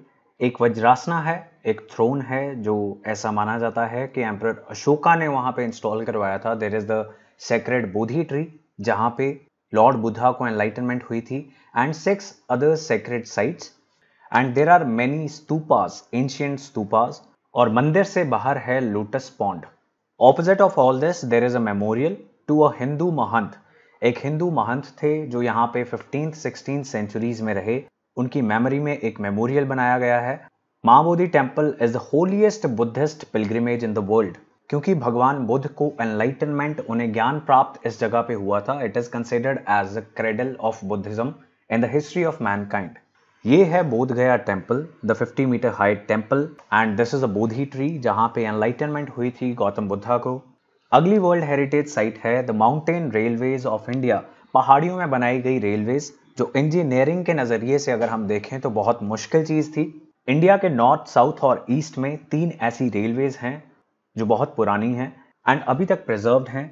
एक वज्रासना है एक थ्रोन है जो ऐसा माना जाता है कि एम्पर अशोका ने वहाँ पे इंस्टॉल करवाया था there is the sacred Bodhi tree जहाँ पे लॉर्ड बुद्धा को एनलाइटनमेंट हुई थी and six other sacred sites and there are many stupas, ancient stupas और मंदिर से बाहर है lotus pond opposite of all this there is a memorial to a Hindu mahant एक हिंदू महंत थे जो यहाँ पे फिफ्टींथ सिक्सटीन सेंचुरीज में रहे उनकी मेमोरी में एक मेमोरियल बनाया गया है Mahabodhi temple is the holiest Buddhist pilgrimage in the world क्योंकि भगवान बुद्ध को एनलाइटनमेंट उन्हें ज्ञान प्राप्त इस जगह पे हुआ था it is considered as a cradle of Buddhism in the history of mankind. ये है Bodh Gaya temple the 50 metre high temple and this is a Bodhi tree जहां पे एनलाइटनमेंट हुई थी गौतम बुद्धा को अगली वर्ल्ड हेरिटेज साइट है the mountain railways of India पहाड़ियों में बनाई गई रेलवेज जो इंजीनियरिंग के नज़रिए से अगर हम देखें तो बहुत मुश्किल चीज़ थी इंडिया के नॉर्थ साउथ और ईस्ट में तीन ऐसी रेलवेज हैं जो बहुत पुरानी हैं एंड अभी तक प्रिजर्व हैं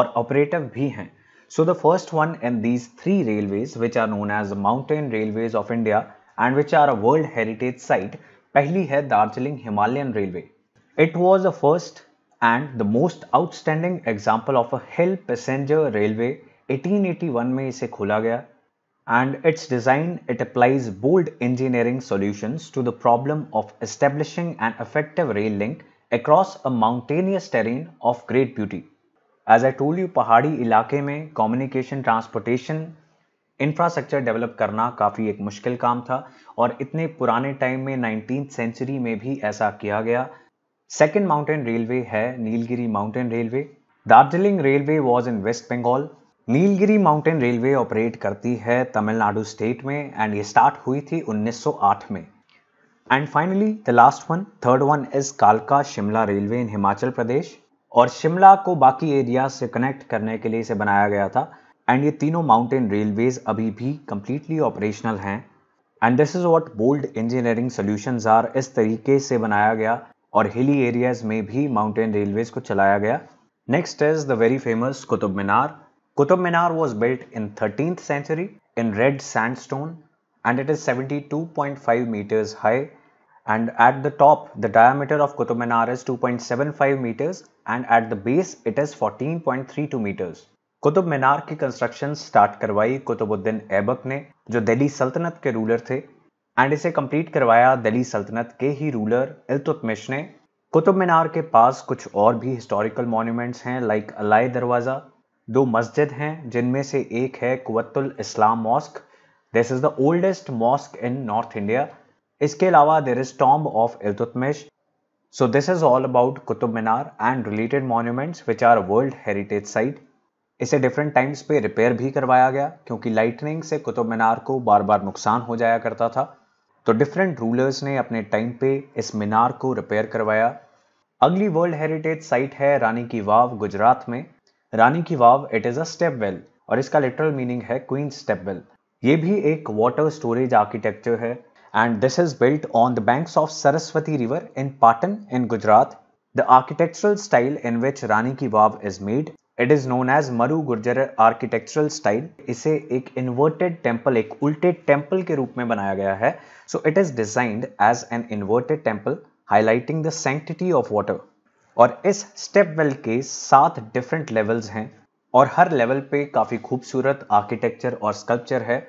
और ऑपरेटिव भी हैं So the first one in these three railways which are known as the mountain railways of India and which are a world heritage site pehli hai Darjeeling Himalayan Railway. It was the first and the most outstanding example of a hill passenger railway 1881 mein ise khula gaya and its design it applies bold engineering solutions to the problem of establishing an effective rail link across a mountainous terrain of great beauty. As I told you पहाड़ी इलाके में communication transportation infrastructure develop करना काफ़ी एक मुश्किल काम था और इतने पुराने टाइम में नाइनटीन सेंचुरी में भी ऐसा किया गया सेकेंड माउंटेन रेलवे है Nilgiri mountain railway Darjeeling railway was in West Bengal Nilgiri mountain railway operate करती है तमिलनाडु स्टेट में एंड ये स्टार्ट हुई थी 1908 में and finally the last one third one is कालका शिमला रेलवे इन हिमाचल प्रदेश और शिमला को बाकी एरिया से कनेक्ट करने के लिए इसे बनाया गया था एंड ये तीनों माउंटेन रेलवेज अभी भी कम्प्लीटली ऑपरेशनल हैं and this is what bold engineering solution are इस तरीके से बनाया गया और हिली एरियाज में भी माउंटेन रेलवेज को चलाया गया next is the very famous Qutub Minar Qutub Minar was built in thirteenth century in red sandstone and it is seventy two point five metres high and at the top the diameter of Qutub Minar is 2.75 meters and at the base it is 14.32 meters. Qutub Minar की construction start करवाई कुतुबुद्दीन ऐबक ने जो दिल्ली सल्तनत के ruler थे and इसे complete करवाया दिल्ली सल्तनत के ही रूलर इल्तुतमिश ने कुतुब मीनार के पास कुछ और भी हिस्टोरिकल मॉन्यूमेंट्स हैं लाइक अलाई दरवाज़ा दो मस्जिद हैं जिनमें से एक है Quwwatul Islam mosque this is the oldest mosque in north India इसके अलावा there is tomb of Iltutmish so this is all about Qutub Minar and related monuments which are world heritage site इसे डिफरेंट टाइम्स पे रिपेयर भी करवाया गया क्योंकि लाइटनिंग से कुतुब मीनार को बार बार नुकसान हो जाया करता था तो डिफरेंट रूलर्स ने अपने टाइम पे इस मीनार को रिपेयर करवाया अगली वर्ल्ड हेरिटेज साइट है रानी की वाव गुजरात में Rani ki Vav it is a step well और इसका लिटरल मीनिंग है क्वीन स्टेप वेल ये भी एक वाटर स्टोरेज आर्किटेक्चर है and this is built on the banks of Saraswati River in Patan in Gujarat. The architectural style in which Rani Ki Vav is made it is known as Maru Gurjara architectural style इसे एक inverted temple एक उल्टे temple के रूप में बनाया गया है so it is designed as an inverted temple highlighting the sanctity of water और इस स्टेप वेल के सात डिफरेंट लेवल्स हैं और हर लेवल पे काफ़ी खूबसूरत आर्किटेक्चर और स्कल्पचर है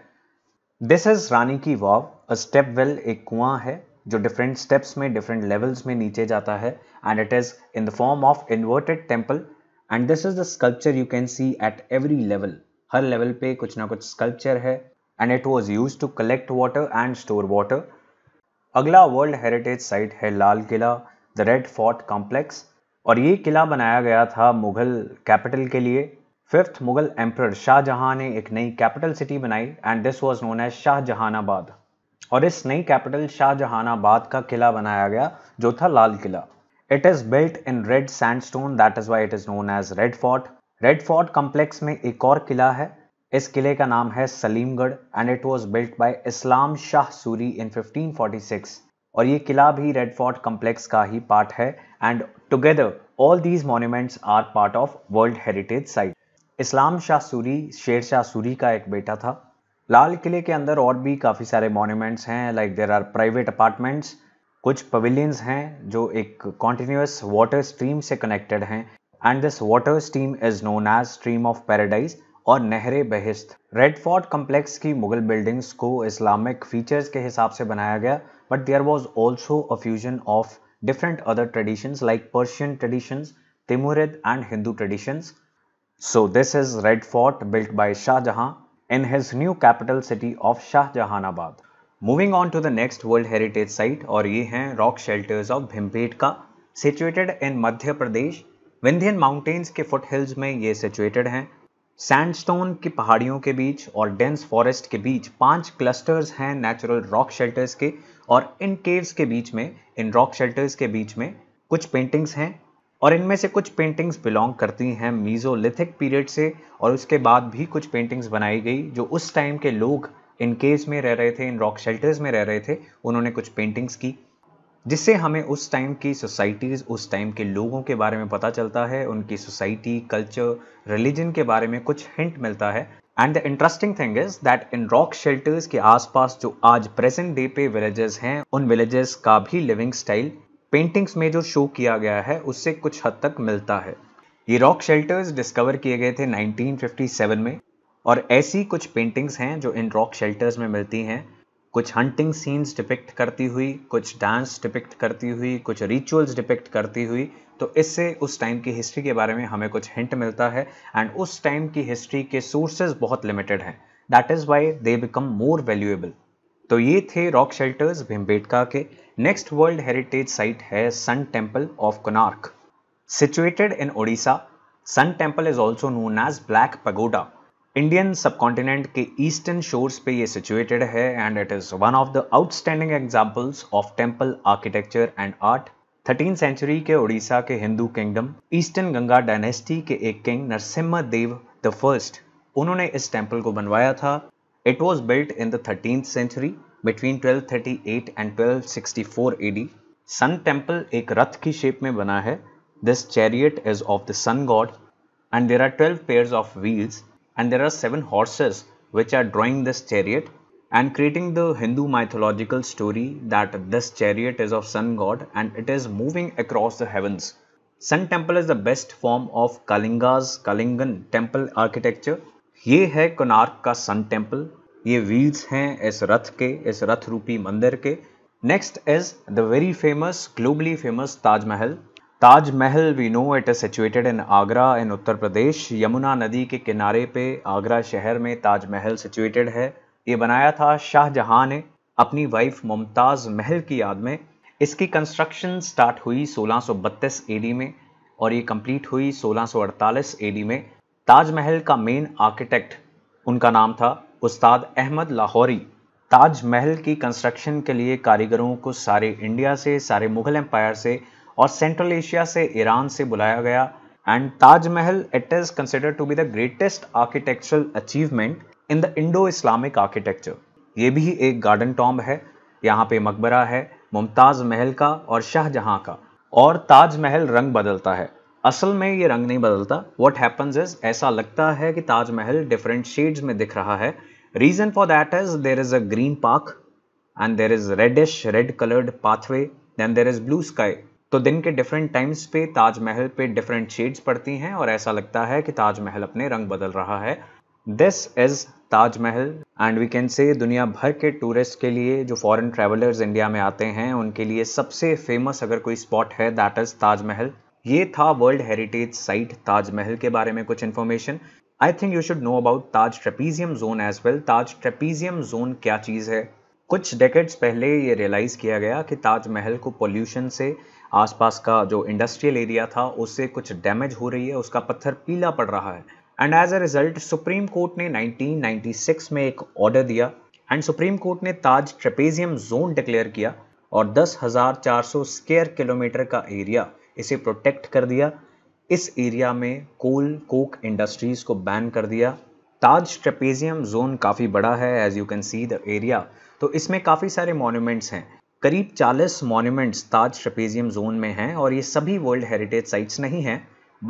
this is Rani ki wow a step well एक कुआं है जो डिफरेंट स्टेप्स में डिफरेंट लेवल्स में नीचे जाता है and it is in the form of inverted temple and this is the sculpture you can see at every level हर लेवल पे कुछ ना कुछ स्कल्पचर है and it was use to collect water and store water अगला world heritage site है Lal Qila the red fort complex और ये किला बनाया गया था मुगल कैपिटल के लिए फिफ्थ मुगल एम्पर शाहजहां ने एक नई कैपिटल सिटी बनाई and this was known as Shahjahanabad और इस नई कैपिटल शाहजहानाबाद का किला बनाया गया जो था Lal Qila it is built in red stone that is why it is known as red fort red fort complex में एक और किला है इस किले का नाम है Salimgarh and it was built by Islam Shah Suri in 1546 और ये किला भी रेड फोर्ट कॉम्प्लेक्स का ही पार्ट है and together all these monuments are part of world heritage site Islam Shah Suri Sher Shah Suri का एक बेटा था लाल किले के अंदर और भी काफ़ी सारे मॉन्यूमेंट्स हैं like there are private apartments कुछ पवेलियंस हैं जो एक कॉन्टीन्यूस वाटर स्ट्रीम से कनेक्टेड हैं and this water stream is known as stream of paradise और Nahar Bahisht red fort complex की मुगल बिल्डिंग्स को इस्लामिक फीचर्स के हिसाब से बनाया गया but there was also a fusion of different other traditions like Persian traditions Timurid and Hindu traditions So this is Red Fort built by Shah Jahan in his new capital city of Shah Jahanabad. Moving on to the next World Heritage Site और ये हैं rock shelters of Bhimbetka situated in Madhya Pradesh Vindhyan mountains के foot hills में ये situated हैं sandstone की पहाड़ियों के बीच और डेंस फॉरेस्ट के बीच पांच क्लस्टर्स हैं नेचुरल रॉक शेल्टर्स के और इन केव्स के बीच में इन रॉक शेल्टर्स के बीच में कुछ पेंटिंग्स हैं और इनमें से कुछ पेंटिंग्स बिलोंग करती हैं मीज़ोलिथिक पीरियड से और उसके बाद भी कुछ पेंटिंग्स बनाई गई जो उस टाइम के लोग इन केव्स में रह रहे थे इन रॉक शेल्टर्स में रह रहे थे उन्होंने कुछ पेंटिंग्स की जिससे हमें उस टाइम की सोसाइटीज़ उस टाइम के लोगों के बारे में पता चलता है उनकी सोसाइटी कल्चर रिलीजन के बारे में कुछ हिंट मिलता है and the interesting thing is that इन रॉक शेल्टर्स के आसपास जो आज प्रेजेंट डे पे विलेजेस हैं उन विलेजेस का भी लिविंग स्टाइल पेंटिंग्स में जो शो किया गया है उससे कुछ हद तक मिलता है ये रॉक शेल्टर्स डिस्कवर किए गए थे 1957 में और ऐसी कुछ पेंटिंग्स हैं जो इन रॉक शेल्टर्स में मिलती हैं कुछ हंटिंग सीन्स डिपिक्ट करती हुई कुछ डांस डिपिक्ट करती हुई कुछ रिचुअल्स डिपिक्ट करती हुई तो इससे उस टाइम की हिस्ट्री के बारे में हमें कुछ हिंट मिलता है एंड उस टाइम की हिस्ट्री के सोर्सेज बहुत लिमिटेड हैं that is why they become more valuable तो ये थे रॉक शेल्टर्स भिम्बेटका के नेक्स्ट वर्ल्ड हेरिटेज साइट है sun temple of Konark. Situated in Odisha sun temple is also known as black pagoda Indian subcontinent के eastern shores पे ये सिचुएटेड है and it is one of the outstanding examples of temple architecture and art thirteen century के ओडिशा के Hindu kingdom eastern Ganga dynasty के एक king Narasimha Dev the first उन्होंने इस टेम्पल को बनवाया था it was built in the thirteen century between 1238 and 1264 AD sun temple एक रथ की शेप में बना है this chariot is of the sun god and there are twelve pairs of wheels and there are seven horses which are drawing this chariot and creating the Hindu mythological story that this chariot is of sun god and it is moving across the heavens. Sun temple is the best form of Kalinga's Kalingan temple architecture. ये है कोनार्क का sun temple ये wheels हैं इस रथ के इस रथ रूपी मंदिर के next is the very famous globally famous Taj Mahal Taj Mahal we know it is situated in Agra in Uttar Pradesh Yamuna नदी के किनारे पे आगरा शहर में ताजमहल सिचुएटेड है ये बनाया था शाहजहां ने अपनी वाइफ मुमताज़ महल की याद में इसकी कंस्ट्रक्शन स्टार्ट हुई 1632 एडी में और ये कंप्लीट हुई 1648 एडी में ताजमहल का मेन आर्किटेक्ट उनका नाम था उस्ताद अहमद लाहौरी ताजमहल की कंस्ट्रक्शन के लिए कारीगरों को सारे इंडिया से सारे मुगल एम्पायर से और सेंट्रल एशिया से ईरान से बुलाया गया and Taj Mahal it is consider to be the greatest architectural achievement in the Indo Islamic architecture ये भी एक गार्डन टॉम्ब है यहाँ पे मकबरा है मुमताज़ महल का और शाहजहां का और ताजमहल रंग बदलता है असल में ये रंग नहीं बदलता वॉट हैपन्स इज ऐसा लगता है कि ताजमहल डिफरेंट शेड्स में दिख रहा है Reason for that is there is a green park and there is reddish red colored pathway then there is blue sky तो दिन के डिफरेंट टाइम्स पे ताजमहल पे डिफरेंट शेड्स पड़ती हैं और ऐसा लगता है कि ताजमहल अपने रंग बदल रहा है this is Taj Mahal and we can say दुनिया भर के टूरिस्ट के लिए जो फॉरेन ट्रेवलर्स इंडिया में आते हैं उनके लिए सबसे फेमस अगर कोई स्पॉट है दैट इज ताजमहल ये था वर्ल्ड हेरिटेज साइट ताजमहल के बारे में कुछ information I think you should know about Taj Trapezium zone as well Taj Trapezium zone क्या चीज़ है कुछ डेकेट्स पहले ये रियलाइज़ किया गया कि ताजमहल को पोल्यूशन से आसपास का जो इंडस्ट्रियल एरिया था उससे कुछ डैमेज हो रही है उसका पत्थर पीला पड़ रहा है and as a result supreme court ने 1996 में एक ऑर्डर दिया एंड सुप्रीम कोर्ट ने ताज ट्रेपेजियम जोन डिक्लेयर किया और सौ स्केयर किलोमीटर का एरिया इसे प्रोटेक्ट कर दिया इस एरिया में कोल कोक इंडस्ट्रीज को बैन कर दिया ताज ट्रेपेजियम जोन काफ़ी बड़ा है as you can see the area तो इसमें काफ़ी सारे मॉन्यूमेंट्स हैं करीब 40 मॉन्यूमेंट्स ताज ट्रेपेजियम जोन में हैं और ये सभी वर्ल्ड हेरिटेज साइट्स नहीं हैं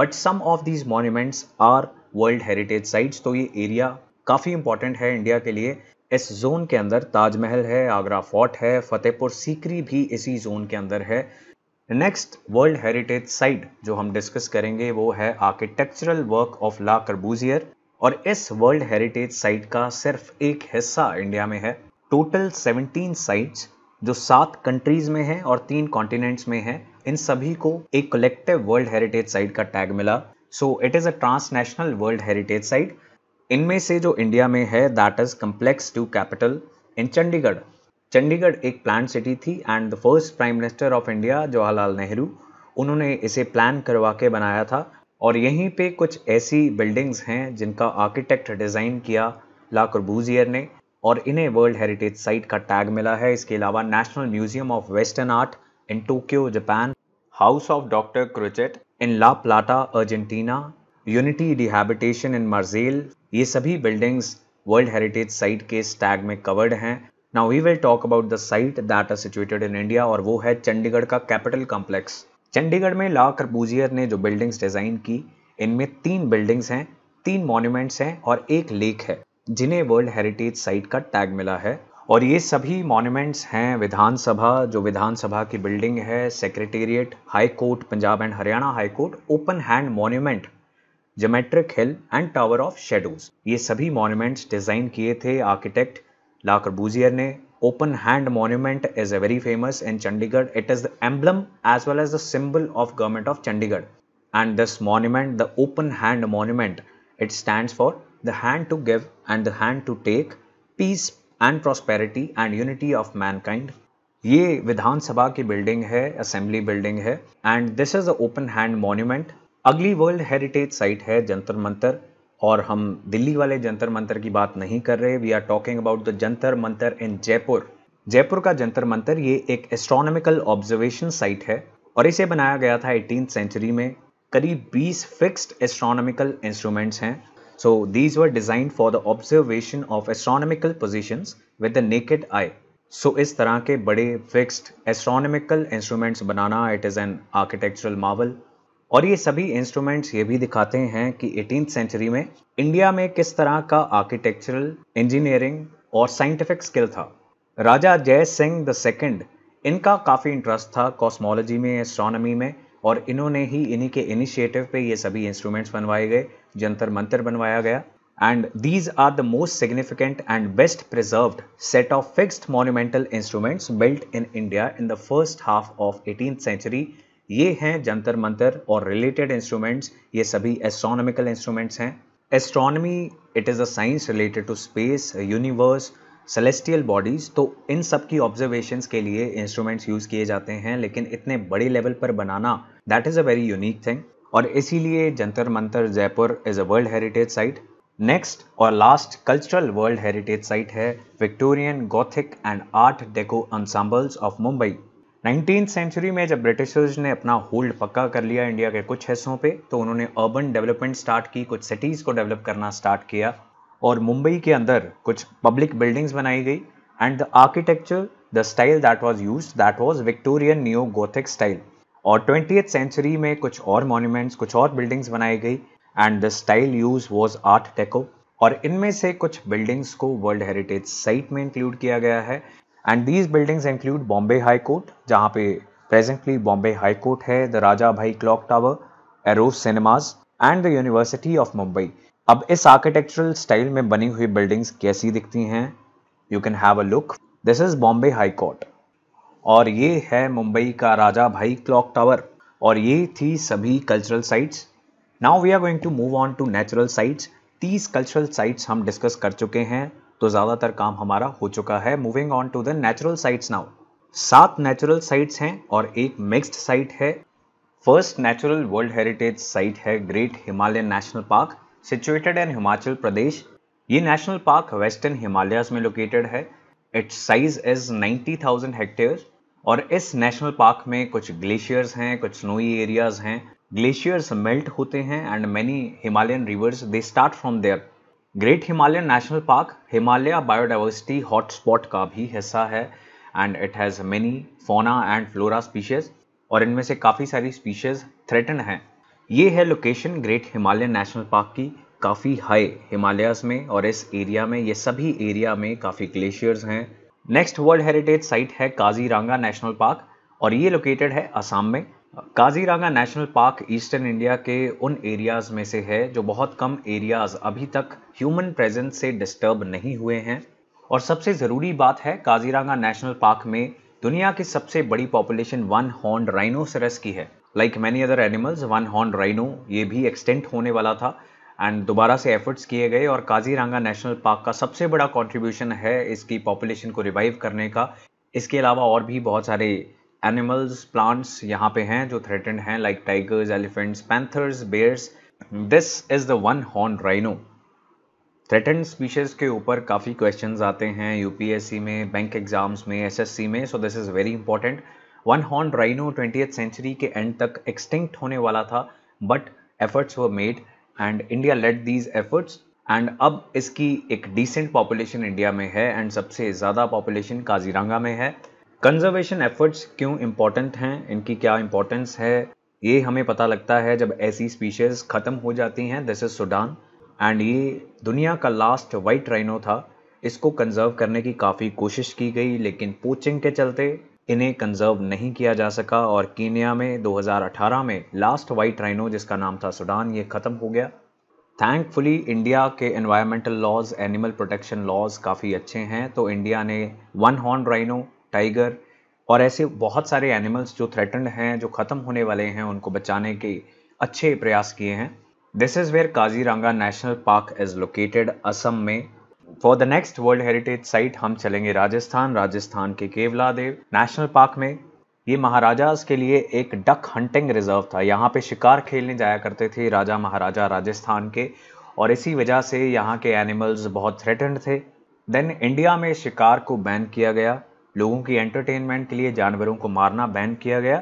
but some of these monuments are world heritage sites तो ये एरिया काफ़ी इंपॉर्टेंट है इंडिया के लिए इस जोन के अंदर ताजमहल है आगरा फोर्ट है फतेहपुर सीकरी भी इसी जोन के अंदर है नेक्स्ट वर्ल्ड हेरिटेज साइट जो हम डिस्कस करेंगे वो है architectural work of le Corbusier और इस वर्ल्ड हेरिटेज साइट का सिर्फ एक हिस्सा इंडिया में है टोटल 17 साइट्स जो सात कंट्रीज में हैं और तीन कॉन्टिनेंट्स में हैं इन सभी को एक कलेक्टिव वर्ल्ड हेरिटेज साइट का टैग मिला so it is a transnational world heritage site इनमें से जो इंडिया में है that is complex to capitol in Chandigarh Chandigarh एक प्लान सिटी थी and the first prime minister of India Jawaharlal Nehru उन्होंने इसे प्लान करवा के बनाया था और यहीं पे कुछ ऐसी बिल्डिंग्स हैं जिनका आर्किटेक्ट डिज़ाइन किया ला कुरबूजियर ने और इन्हें वर्ल्ड हेरिटेज साइट का टैग मिला है इसके अलावा national museum of western art in Tokyo Japan house of doctor Curutchet in la Plata Argentina unity d'habitation in Marseille ये सभी बिल्डिंग्स वर्ल्ड हेरिटेज साइट के इस टैग में कवर्ड हैं now we will talk about the site that is situated in India और वो है चंडीगढ़ का कैपिटल कॉम्प्लेक्स चंडीगढ़ में ला करबूजियर ने जो बिल्डिंग्स डिज़ाइन की इनमें तीन बिल्डिंग्स हैं तीन मॉन्यूमेंट्स हैं और एक लेक है जिन्हें वर्ल्ड हेरिटेज साइट का टैग मिला है और ये सभी मॉन्यूमेंट्स हैं विधानसभा जो विधानसभा की बिल्डिंग है secretariat high court Punjab and Haryana high court open hand monument geometric hill and tower of shadows ये सभी मॉन्यूमेंट्स डिज़ाइन किए थे आर्किटेक्ट ला कर्बूजियर ने open hand monument is a very famous in Chandigarh it is the emblem as well as the symbol of government of Chandigarh and this monument the open hand monument it stand for the hand to give and the hand to take peace and prosperity and unity of man kind ये विधानसभा की building है assembly building है and this is the open hand monument अगली world heritage site है जंतर मंतर और हम दिल्ली वाले जंतर मंतर की बात नहीं कर रहे we are talking about the Jantar Mantar in Jaipur Jaipur का जंतर मंतर ये एक एस्ट्रोनॉमिकल ऑब्जर्वेशन साइट है और इसे बनाया गया था एटीन सेंचुरी में करीब 20 फिक्स्ड एस्ट्रोनॉमिकल इंस्ट्रूमेंट्स हैं so these were design for the observation of astronomical position with the naked eye so इस तरह के बड़े फिक्स्ड एस्ट्रोनॉमिकल इंस्ट्रूमेंट्स बनाना it is an architectural marvel और ये सभी इंस्ट्रूमेंट्स ये भी दिखाते हैं कि एटीन सेंचुरी में इंडिया में किस तरह का आर्किटेक्चरल इंजीनियरिंग और साइंटिफिक स्किल था राजा जय सिंह द सेकेंड इनका काफ़ी इंटरेस्ट था कॉस्मोलॉजी में एस्ट्रोनॉमी में और इन्होंने ही इन्हीं के इनिशिएटिव पे ये सभी इंस्ट्रूमेंट्स बनवाए गए जंतर मंतर बनवाया गया and these are the most significant and best preserved set of fixed monumental instruments built in India in the first half of eighteen century ये हैं जंतर मंतर और रिलेटेड इंस्ट्रूमेंट्स ये सभी एस्ट्रोनॉमिकल इंस्ट्रूमेंट्स हैं astronomy it is a science related to space universe celestial bodies तो इन सब की ऑब्जर्वेशंस के लिए इंस्ट्रूमेंट्स यूज़ किए जाते हैं लेकिन इतने बड़े लेवल पर बनाना that is a very unique thing और इसीलिए Jantar Mantar Jaipur is a world heritage site next और last cultural world heritage site है Victorian gothic and art deco ensembles of Mumbai nineteen century में जब ब्रिटिशर्स ने अपना होल्ड पक्का कर लिया इंडिया के कुछ हिस्सों पे तो उन्होंने अर्बन डेवलपमेंट स्टार्ट की कुछ सिटीज़ को डेवलप करना स्टार्ट किया और मुंबई के अंदर कुछ पब्लिक बिल्डिंग्स बनाई गई and the architecture the style that was use that was Victorian neo gothic style और ट्वेंटी सेंचुरी में कुछ और मॉन्यूमेंट्स कुछ और बिल्डिंग्स बनाई गई and the style use was art deco और इनमें से कुछ बिल्डिंग्स को वर्ल्ड हेरिटेज साइट में इंक्लूड किया गया है and these buildings include Bombay high court जहाँ पे प्रेजेंटली बॉम्बे हाई कोर्ट है the Rajabai clock tower arrow cinemas and the university of Mumbai अब इस आर्किटेक्चरल स्टाइल में बनी हुई बिल्डिंग्स कैसी दिखती हैं you can have a look this is Bombay high court और ये है मुंबई का राजा भाई क्लॉक टावर और ये थी सभी cultural sites now we are going to move on to natural sites तीस कल्चरल साइट्स हम डिस्कस कर चुके हैं तो ज़्यादातर काम हमारा हो चुका है moving on to the natural sites now सात नेचुरल साइट्स हैं और एक मिक्स्ड साइट है first natural world heritage site है great Himalayan national park situated in Himachal Pradesh ये नेशनल पार्क वेस्टर्न हिमालय में लोकेटेड है इट्स साइज इज 90,000 हेक्टेयर और इस नेशनल पार्क में कुछ ग्लेशियर्स हैं कुछ स्नोई एरियाज हैं ग्लेशियर्स मेल्ट होते हैं and many Himalayan rivers they start from there great Himalayan national park Himalaya biodiversity hotspot का भी हिस्सा है and it has many fauna and flora species और इनमें से काफ़ी सारी स्पीशीज थ्रेटन हैं ये है location great Himalayan national park की काफ़ी हाई हिमालय में और इस एरिया में ये सभी एरिया में काफ़ी ग्लेशियर्स हैं नेक्स्ट वर्ल्ड हेरिटेज साइट है काजीरंगा नेशनल पार्क और ये लोकेटेड है असम में Kaziranga national park eastern India के उन एरियाज़ में से है जो बहुत कम एरियाज़ अभी तक ह्यूमन प्रेजेंस से डिस्टर्ब नहीं हुए हैं और सबसे ज़रूरी बात है काजीरंगा नेशनल पार्क में दुनिया की सबसे बड़ी पॉपुलेशन वन हॉर्न राइनोसरस की है like many other animals one horn rhino ये भी एक्सटेंट होने वाला था एंड दोबारा से एफर्ट्स किए गए और काजीरंगा नेशनल पार्क का सबसे बड़ा कॉन्ट्रीब्यूशन है इसकी पॉपुलेशन को रिवाइव करने का इसके अलावा और भी बहुत सारे एनिमल्स प्लांट्स यहाँ पे हैं जो थ्रेटेंड हैं like tigers elephants panthers bears this is the one horn rhino threatened species के ऊपर काफ़ी क्वेश्चन आते हैं यूपीएससी में बैंक एग्जाम्स में एसएससी में so this is very important one horn rhino twenty century के एंड तक एक्सटिंक्ट होने वाला था but efforts were made and India let these efforts and अब इसकी एक डिसेंट पॉपुलेशन इंडिया में है एंड सबसे ज़्यादा पॉपुलेशन काजीरंगा में है कंजर्वेशन एफर्ट्स क्यों इम्पॉर्टेंट हैं इनकी क्या इम्पोर्टेंस है ये हमें पता लगता है जब ऐसी स्पीशीज़ ख़त्म हो जाती हैं दिस इज़ सूडान एंड ये दुनिया का लास्ट वाइट राइनो था इसको कंजर्व करने की काफ़ी कोशिश की गई लेकिन पोचिंग के चलते इन्हें कंजर्व नहीं किया जा सका और कीनिया में 2018 में लास्ट वाइट राइनो जिसका नाम था सूडान ये ख़त्म हो गया थैंकफुली इंडिया के environmental laws animal protection laws काफ़ी अच्छे हैं तो इंडिया ने वन हॉर्न राइनो टाइगर और ऐसे बहुत सारे एनिमल्स जो थ्रेटन्ड हैं जो ख़त्म होने वाले हैं उनको बचाने के अच्छे प्रयास किए हैं this is where Kaziranga national park is located Assam में for the next world heritage site हम चलेंगे राजस्थान राजस्थान के केवला देव नेशनल पार्क में ये महाराजाज के लिए एक डक हंटिंग रिजर्व था यहाँ पे शिकार खेलने जाया करते थे राजा महाराजा राजस्थान के और इसी वजह से यहाँ के एनिमल्स बहुत थ्रेटेंड थे देन इंडिया में शिकार को बैन किया गया लोगों की एंटरटेनमेंट के लिए जानवरों को मारना बैन किया गया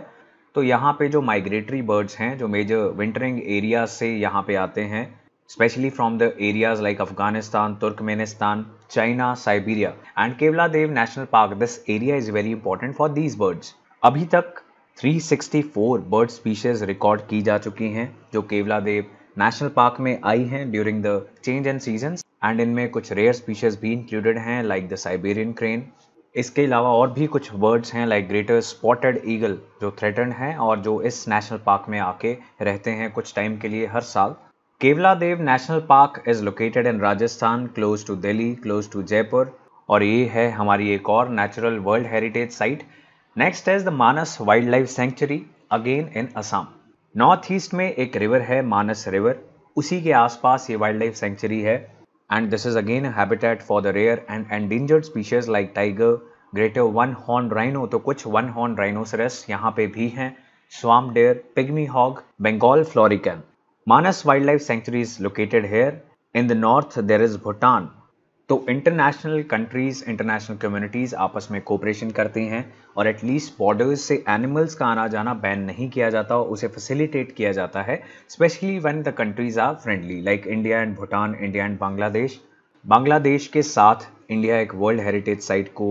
तो यहाँ पे जो माइग्रेटरी बर्ड्स हैं जो मेजर विंटरिंग एरियाज से यहाँ पे आते हैं specially from the areas like Afghanistan Turkmenistan China Siberia and Keoladeo national park this area is very important for these birds अभी तक 364 बर्ड स्पीशीज रिकॉर्ड की जा चुकी हैं जो केवला देव नेशनल पार्क में आई हैं during the change in season and इनमें कुछ रेयर स्पीशीज भी इंक्लूडेड हैं लाइक द साइबेरियन क्रेन इसके अलावा और भी कुछ बर्ड्स हैं लाइक ग्रेटर स्पॉटेड ईगल जो थ्रेटन हैं और जो इस नेशनल पार्क में आके रहते हैं कुछ टाइम के लिए हर साल Keoladeo national park is located in Rajasthan close to Delhi close to Jaipur और ये है हमारी एक और natural world heritage site next is the Manas wild life sanctuary again in Assam north east में एक रिवर है मानस रिवर उसी के आसपास ये वाइल्ड लाइफ सेंचुरी है and this is again a habitat for the rare and endangered species like tiger, greater one horned rhino So, कुछ one horned rhinoceros यहाँ पे swamp deer, pygmy hog, Bengal florican. Manas Wildlife Sanctuary is located here. In the north there is Bhutan तो international countries international communities आपस में cooperation करती हैं और at least borders से एनिमल्स का आना जाना बैन नहीं किया जाता और उसे फैसिलिटेट किया जाता है specially when the countries are friendly like India and Bhutan India and Bangladesh Bangladesh के साथ इंडिया एक वर्ल्ड हेरिटेज साइट को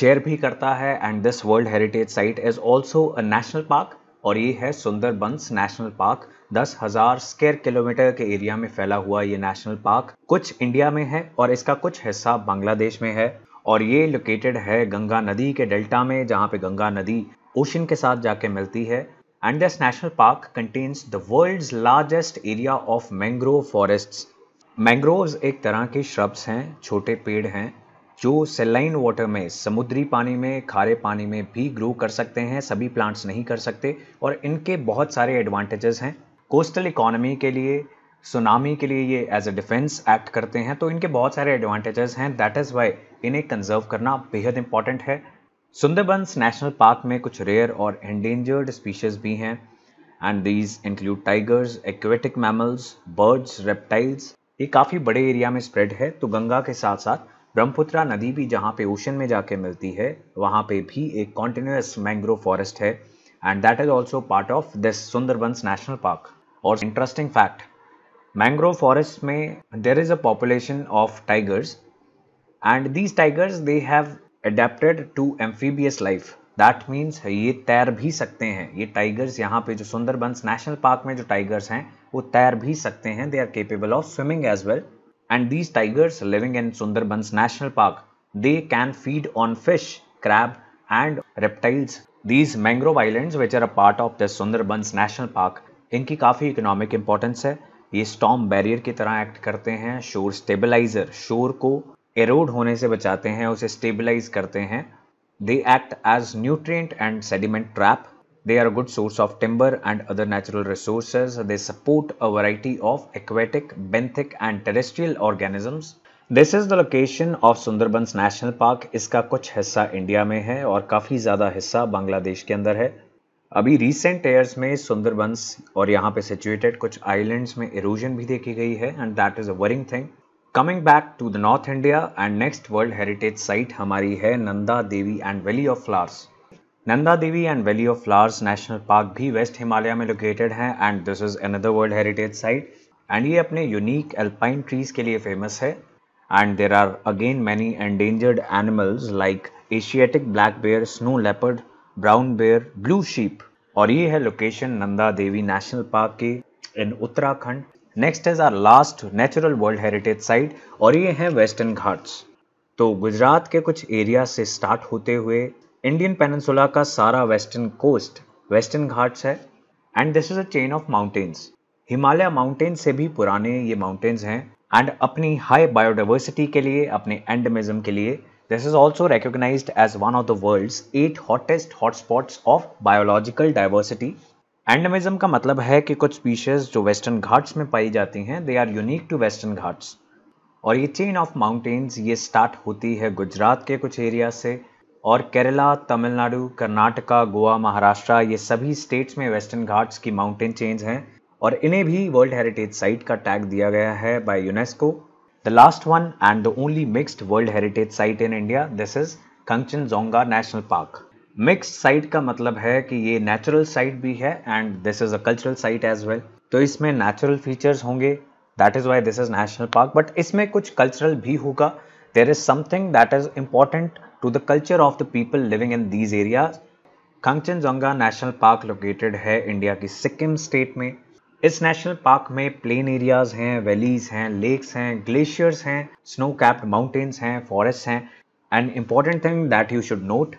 शेयर भी करता है and this world heritage site is also a national park और ये है सुंदरबंस नेशनल पार्क दस हजार स्क्वेयर किलोमीटर के एरिया में फैला हुआ ये नेशनल पार्क कुछ इंडिया में है और इसका कुछ हिस्सा बांग्लादेश में है और ये लोकेटेड है गंगा नदी के डेल्टा में जहाँ पे गंगा नदी ओशन के साथ जाके मिलती है and this national park contains the world largest area of mangrove forest mangrove एक तरह के श्रब्स हैं छोटे पेड़ हैं जो सेलाइन वाटर में समुद्री पानी में खारे पानी में भी ग्रो कर सकते हैं सभी प्लांट्स नहीं कर सकते और इनके बहुत सारे एडवांटेजेस हैं कोस्टल इकोनॉमी के लिए सुनामी के लिए ये एज अ डिफेंस एक्ट करते हैं तो इनके बहुत सारे एडवांटेजेस हैं दैट इज़ वाई इन्हें कंजर्व करना बेहद इंपॉर्टेंट है सुंदरबंस नेशनल पार्क में कुछ रेयर और एंडेंजर्ड स्पीशीज़ भी हैं and these include tigers aquatic mammals birds reptiles ये काफ़ी बड़े एरिया में स्प्रेड है तो गंगा के साथ साथ ब्रह्मपुत्रा नदी भी जहाँ पे ओशन में जाके मिलती है वहाँ पे भी एक कॉन्टिन्यूस मैंग्रोव फॉरेस्ट है and that is also part of this Sundarbans national park और इंटरेस्टिंग फैक्ट मैंग्रोव फॉरेस्ट में there is a population of tigers and these tigers they have adapted to amphibious life that means ये तैर भी सकते हैं ये tigers यहाँ पे जो सुंदरबंस नेशनल पार्क में जो टाइगर्स हैं वो तैर भी सकते हैं they are capable of swimming as well And these tigers living in Sundarbans National Park, they can feed on fish, crab and reptiles. These mangrove islands which are a part of the Sundarbans National Park, इनकी काफ़ी economic importance है ये storm barrier की तरह act करते हैं शोर stabiliser शोर को एरोड होने से बचाते हैं उसे स्टेबलाइज करते हैं they act as nutrient and sediment trap They are a good source of timber and other natural resources. They support a variety of aquatic, benthic and terrestrial organisms. This is the location of Sundarbans national park इसका कुछ हिस्सा India में है और काफ़ी ज़्यादा हिस्सा बांग्लादेश के अंदर है अभी रिसेंट ईयर्स में सुंदरबंस और यहाँ पे सिचुएटेड कुछ आइलैंड्स में इरोजन भी देखी गई है and that is a worrying thing coming back to the north India and next world heritage site हमारी है Nanda Devi and valley of flowers Nanda Devi and valley of flowers national park भी वेस्ट हिमालय में लोकेटेड है and this is another world heritage site and ये अपने unique alpine trees के लिए famous है and there are again many endangered animals like Asiatic black bear snow leopard brown bear blue sheep और ये है location Nanda Devi national park के in Uttarakhand next is our last natural world heritage site और ये है वेस्टर्न घाट्स तो गुजरात के कुछ एरिया से स्टार्ट होते हुए इंडियन पेनसुला का सारा वेस्टर्न कोस्ट वेस्टर्न घाट्स है and this is a chain of mountains Himalaya mountain से भी पुराने ये माउंटेन्स हैं एंड अपनी हाई बायोडाइवर्सिटी के लिए अपने एंडमिज्म के लिए this is also recognize as one of the world's eight hottest hotspots of biological diversity endemism का मतलब है कि कुछ स्पीशीज जो वेस्टर्न घाट्स में पाई जाती हैं they are unique to Western Ghats और ये चेन ऑफ माउंटेन्स ये स्टार्ट होती है गुजरात के कुछ एरिया से और केरला तमिलनाडु कर्नाटका गोवा महाराष्ट्र ये सभी स्टेट्स में वेस्टर्न घाट्स की माउंटेन चेंज हैं और इन्हें भी वर्ल्ड हेरिटेज साइट का टैग दिया गया है by UNESCO the last one and the only mixed world heritage site in India this is Kanchenjunga national park mixed site का मतलब है कि ये नेचुरल साइट भी है and this is a cultural site as well तो इसमें natural features होंगे that is why this is national park but इसमें कुछ कल्चरल भी होगा there is something that is important to the culture of the people living in these areas. Kanchenjunga national park located है India की Sikkim state में इस national park में plain areas हैं वैलीज हैं लेक्स हैं ग्लेशियर्स हैं स्नो कैप्ड माउंटेन्स हैं फॉरेस्ट हैं and important thing that you should note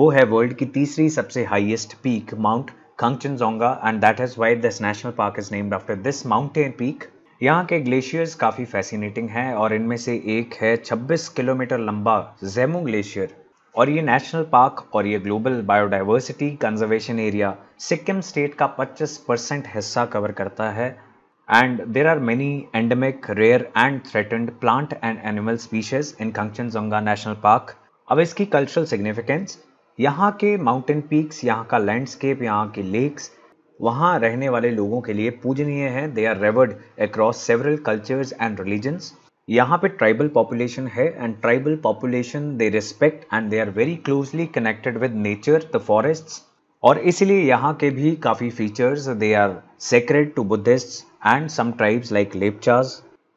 वो है वर्ल्ड की तीसरी सबसे highest peak mount Kanchenjunga and that is why this national park is named after this mountain peak यहाँ के ग्लेशियर्स काफ़ी फैसिनेटिंग हैं और इनमें से एक है 26 किलोमीटर लंबा जेमू ग्लेशियर और ये नेशनल पार्क और ये global biodiversity conservation area Sikkim state का 25 परसेंट हिस्सा कवर करता है and there are many endemic rare and threatened plant and animal species in Kanchenjunga national park अब इसकी कल्चरल सिग्निफिकेंस यहाँ के माउंटेन पीक्स यहाँ का लैंडस्केप यहाँ के लेक्स वहाँ रहने वाले लोगों के लिए पूजनीय है they are revered across several cultures and religions यहाँ पे ट्राइबल पॉपुलेशन है and tribal population they respect and they are very closely connected with nature the forests और इसलिए यहाँ के भी काफ़ी features they are sacred to Buddhist and some tribes like Lepchas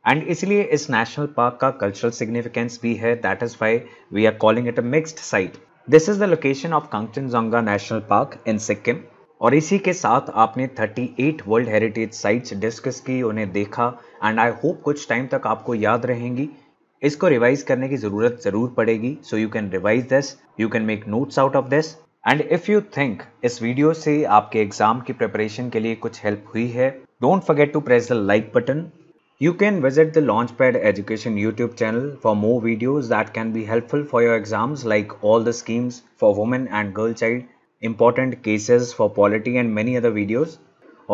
and इसलिए इस नेशनल पार्क का कल्चरल सिग्निफिकेंस भी है that is why we are calling it a mixed site this is the location of Kanchenjunga national park in Sikkim और इसी के साथ आपने 38 वर्ल्ड हेरिटेज साइट्स डिस्कस की उन्हें देखा एंड आई होप कुछ टाइम तक आपको याद रहेंगी इसको रिवाइज करने की ज़रूरत ज़रूर पड़ेगी so you can revise this you can make notes out of this and if you think इस वीडियो से आपके एग्जाम की प्रिपरेशन के लिए कुछ हेल्प हुई है don't forget to press the like button can visit the launch pad education YouTube channel for more videos that can be helpful for your exams like all the schemes for women and girl child important cases for polity and many other videos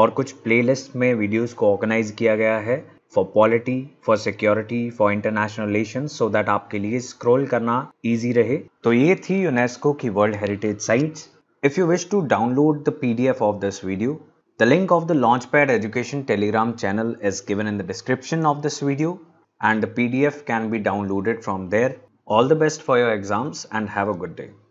और कुछ playlist में videos को organise किया गया है for polity for security for international relation so that आपके लिए scroll करना ईजी रहे तो ये थी यूनेस्को की world heritage site if you wish to download the P D F of this video the link of the launch pad education telegram channel is given in the description of this video and the P D F can be downloaded from there all the best for your exams and have a good day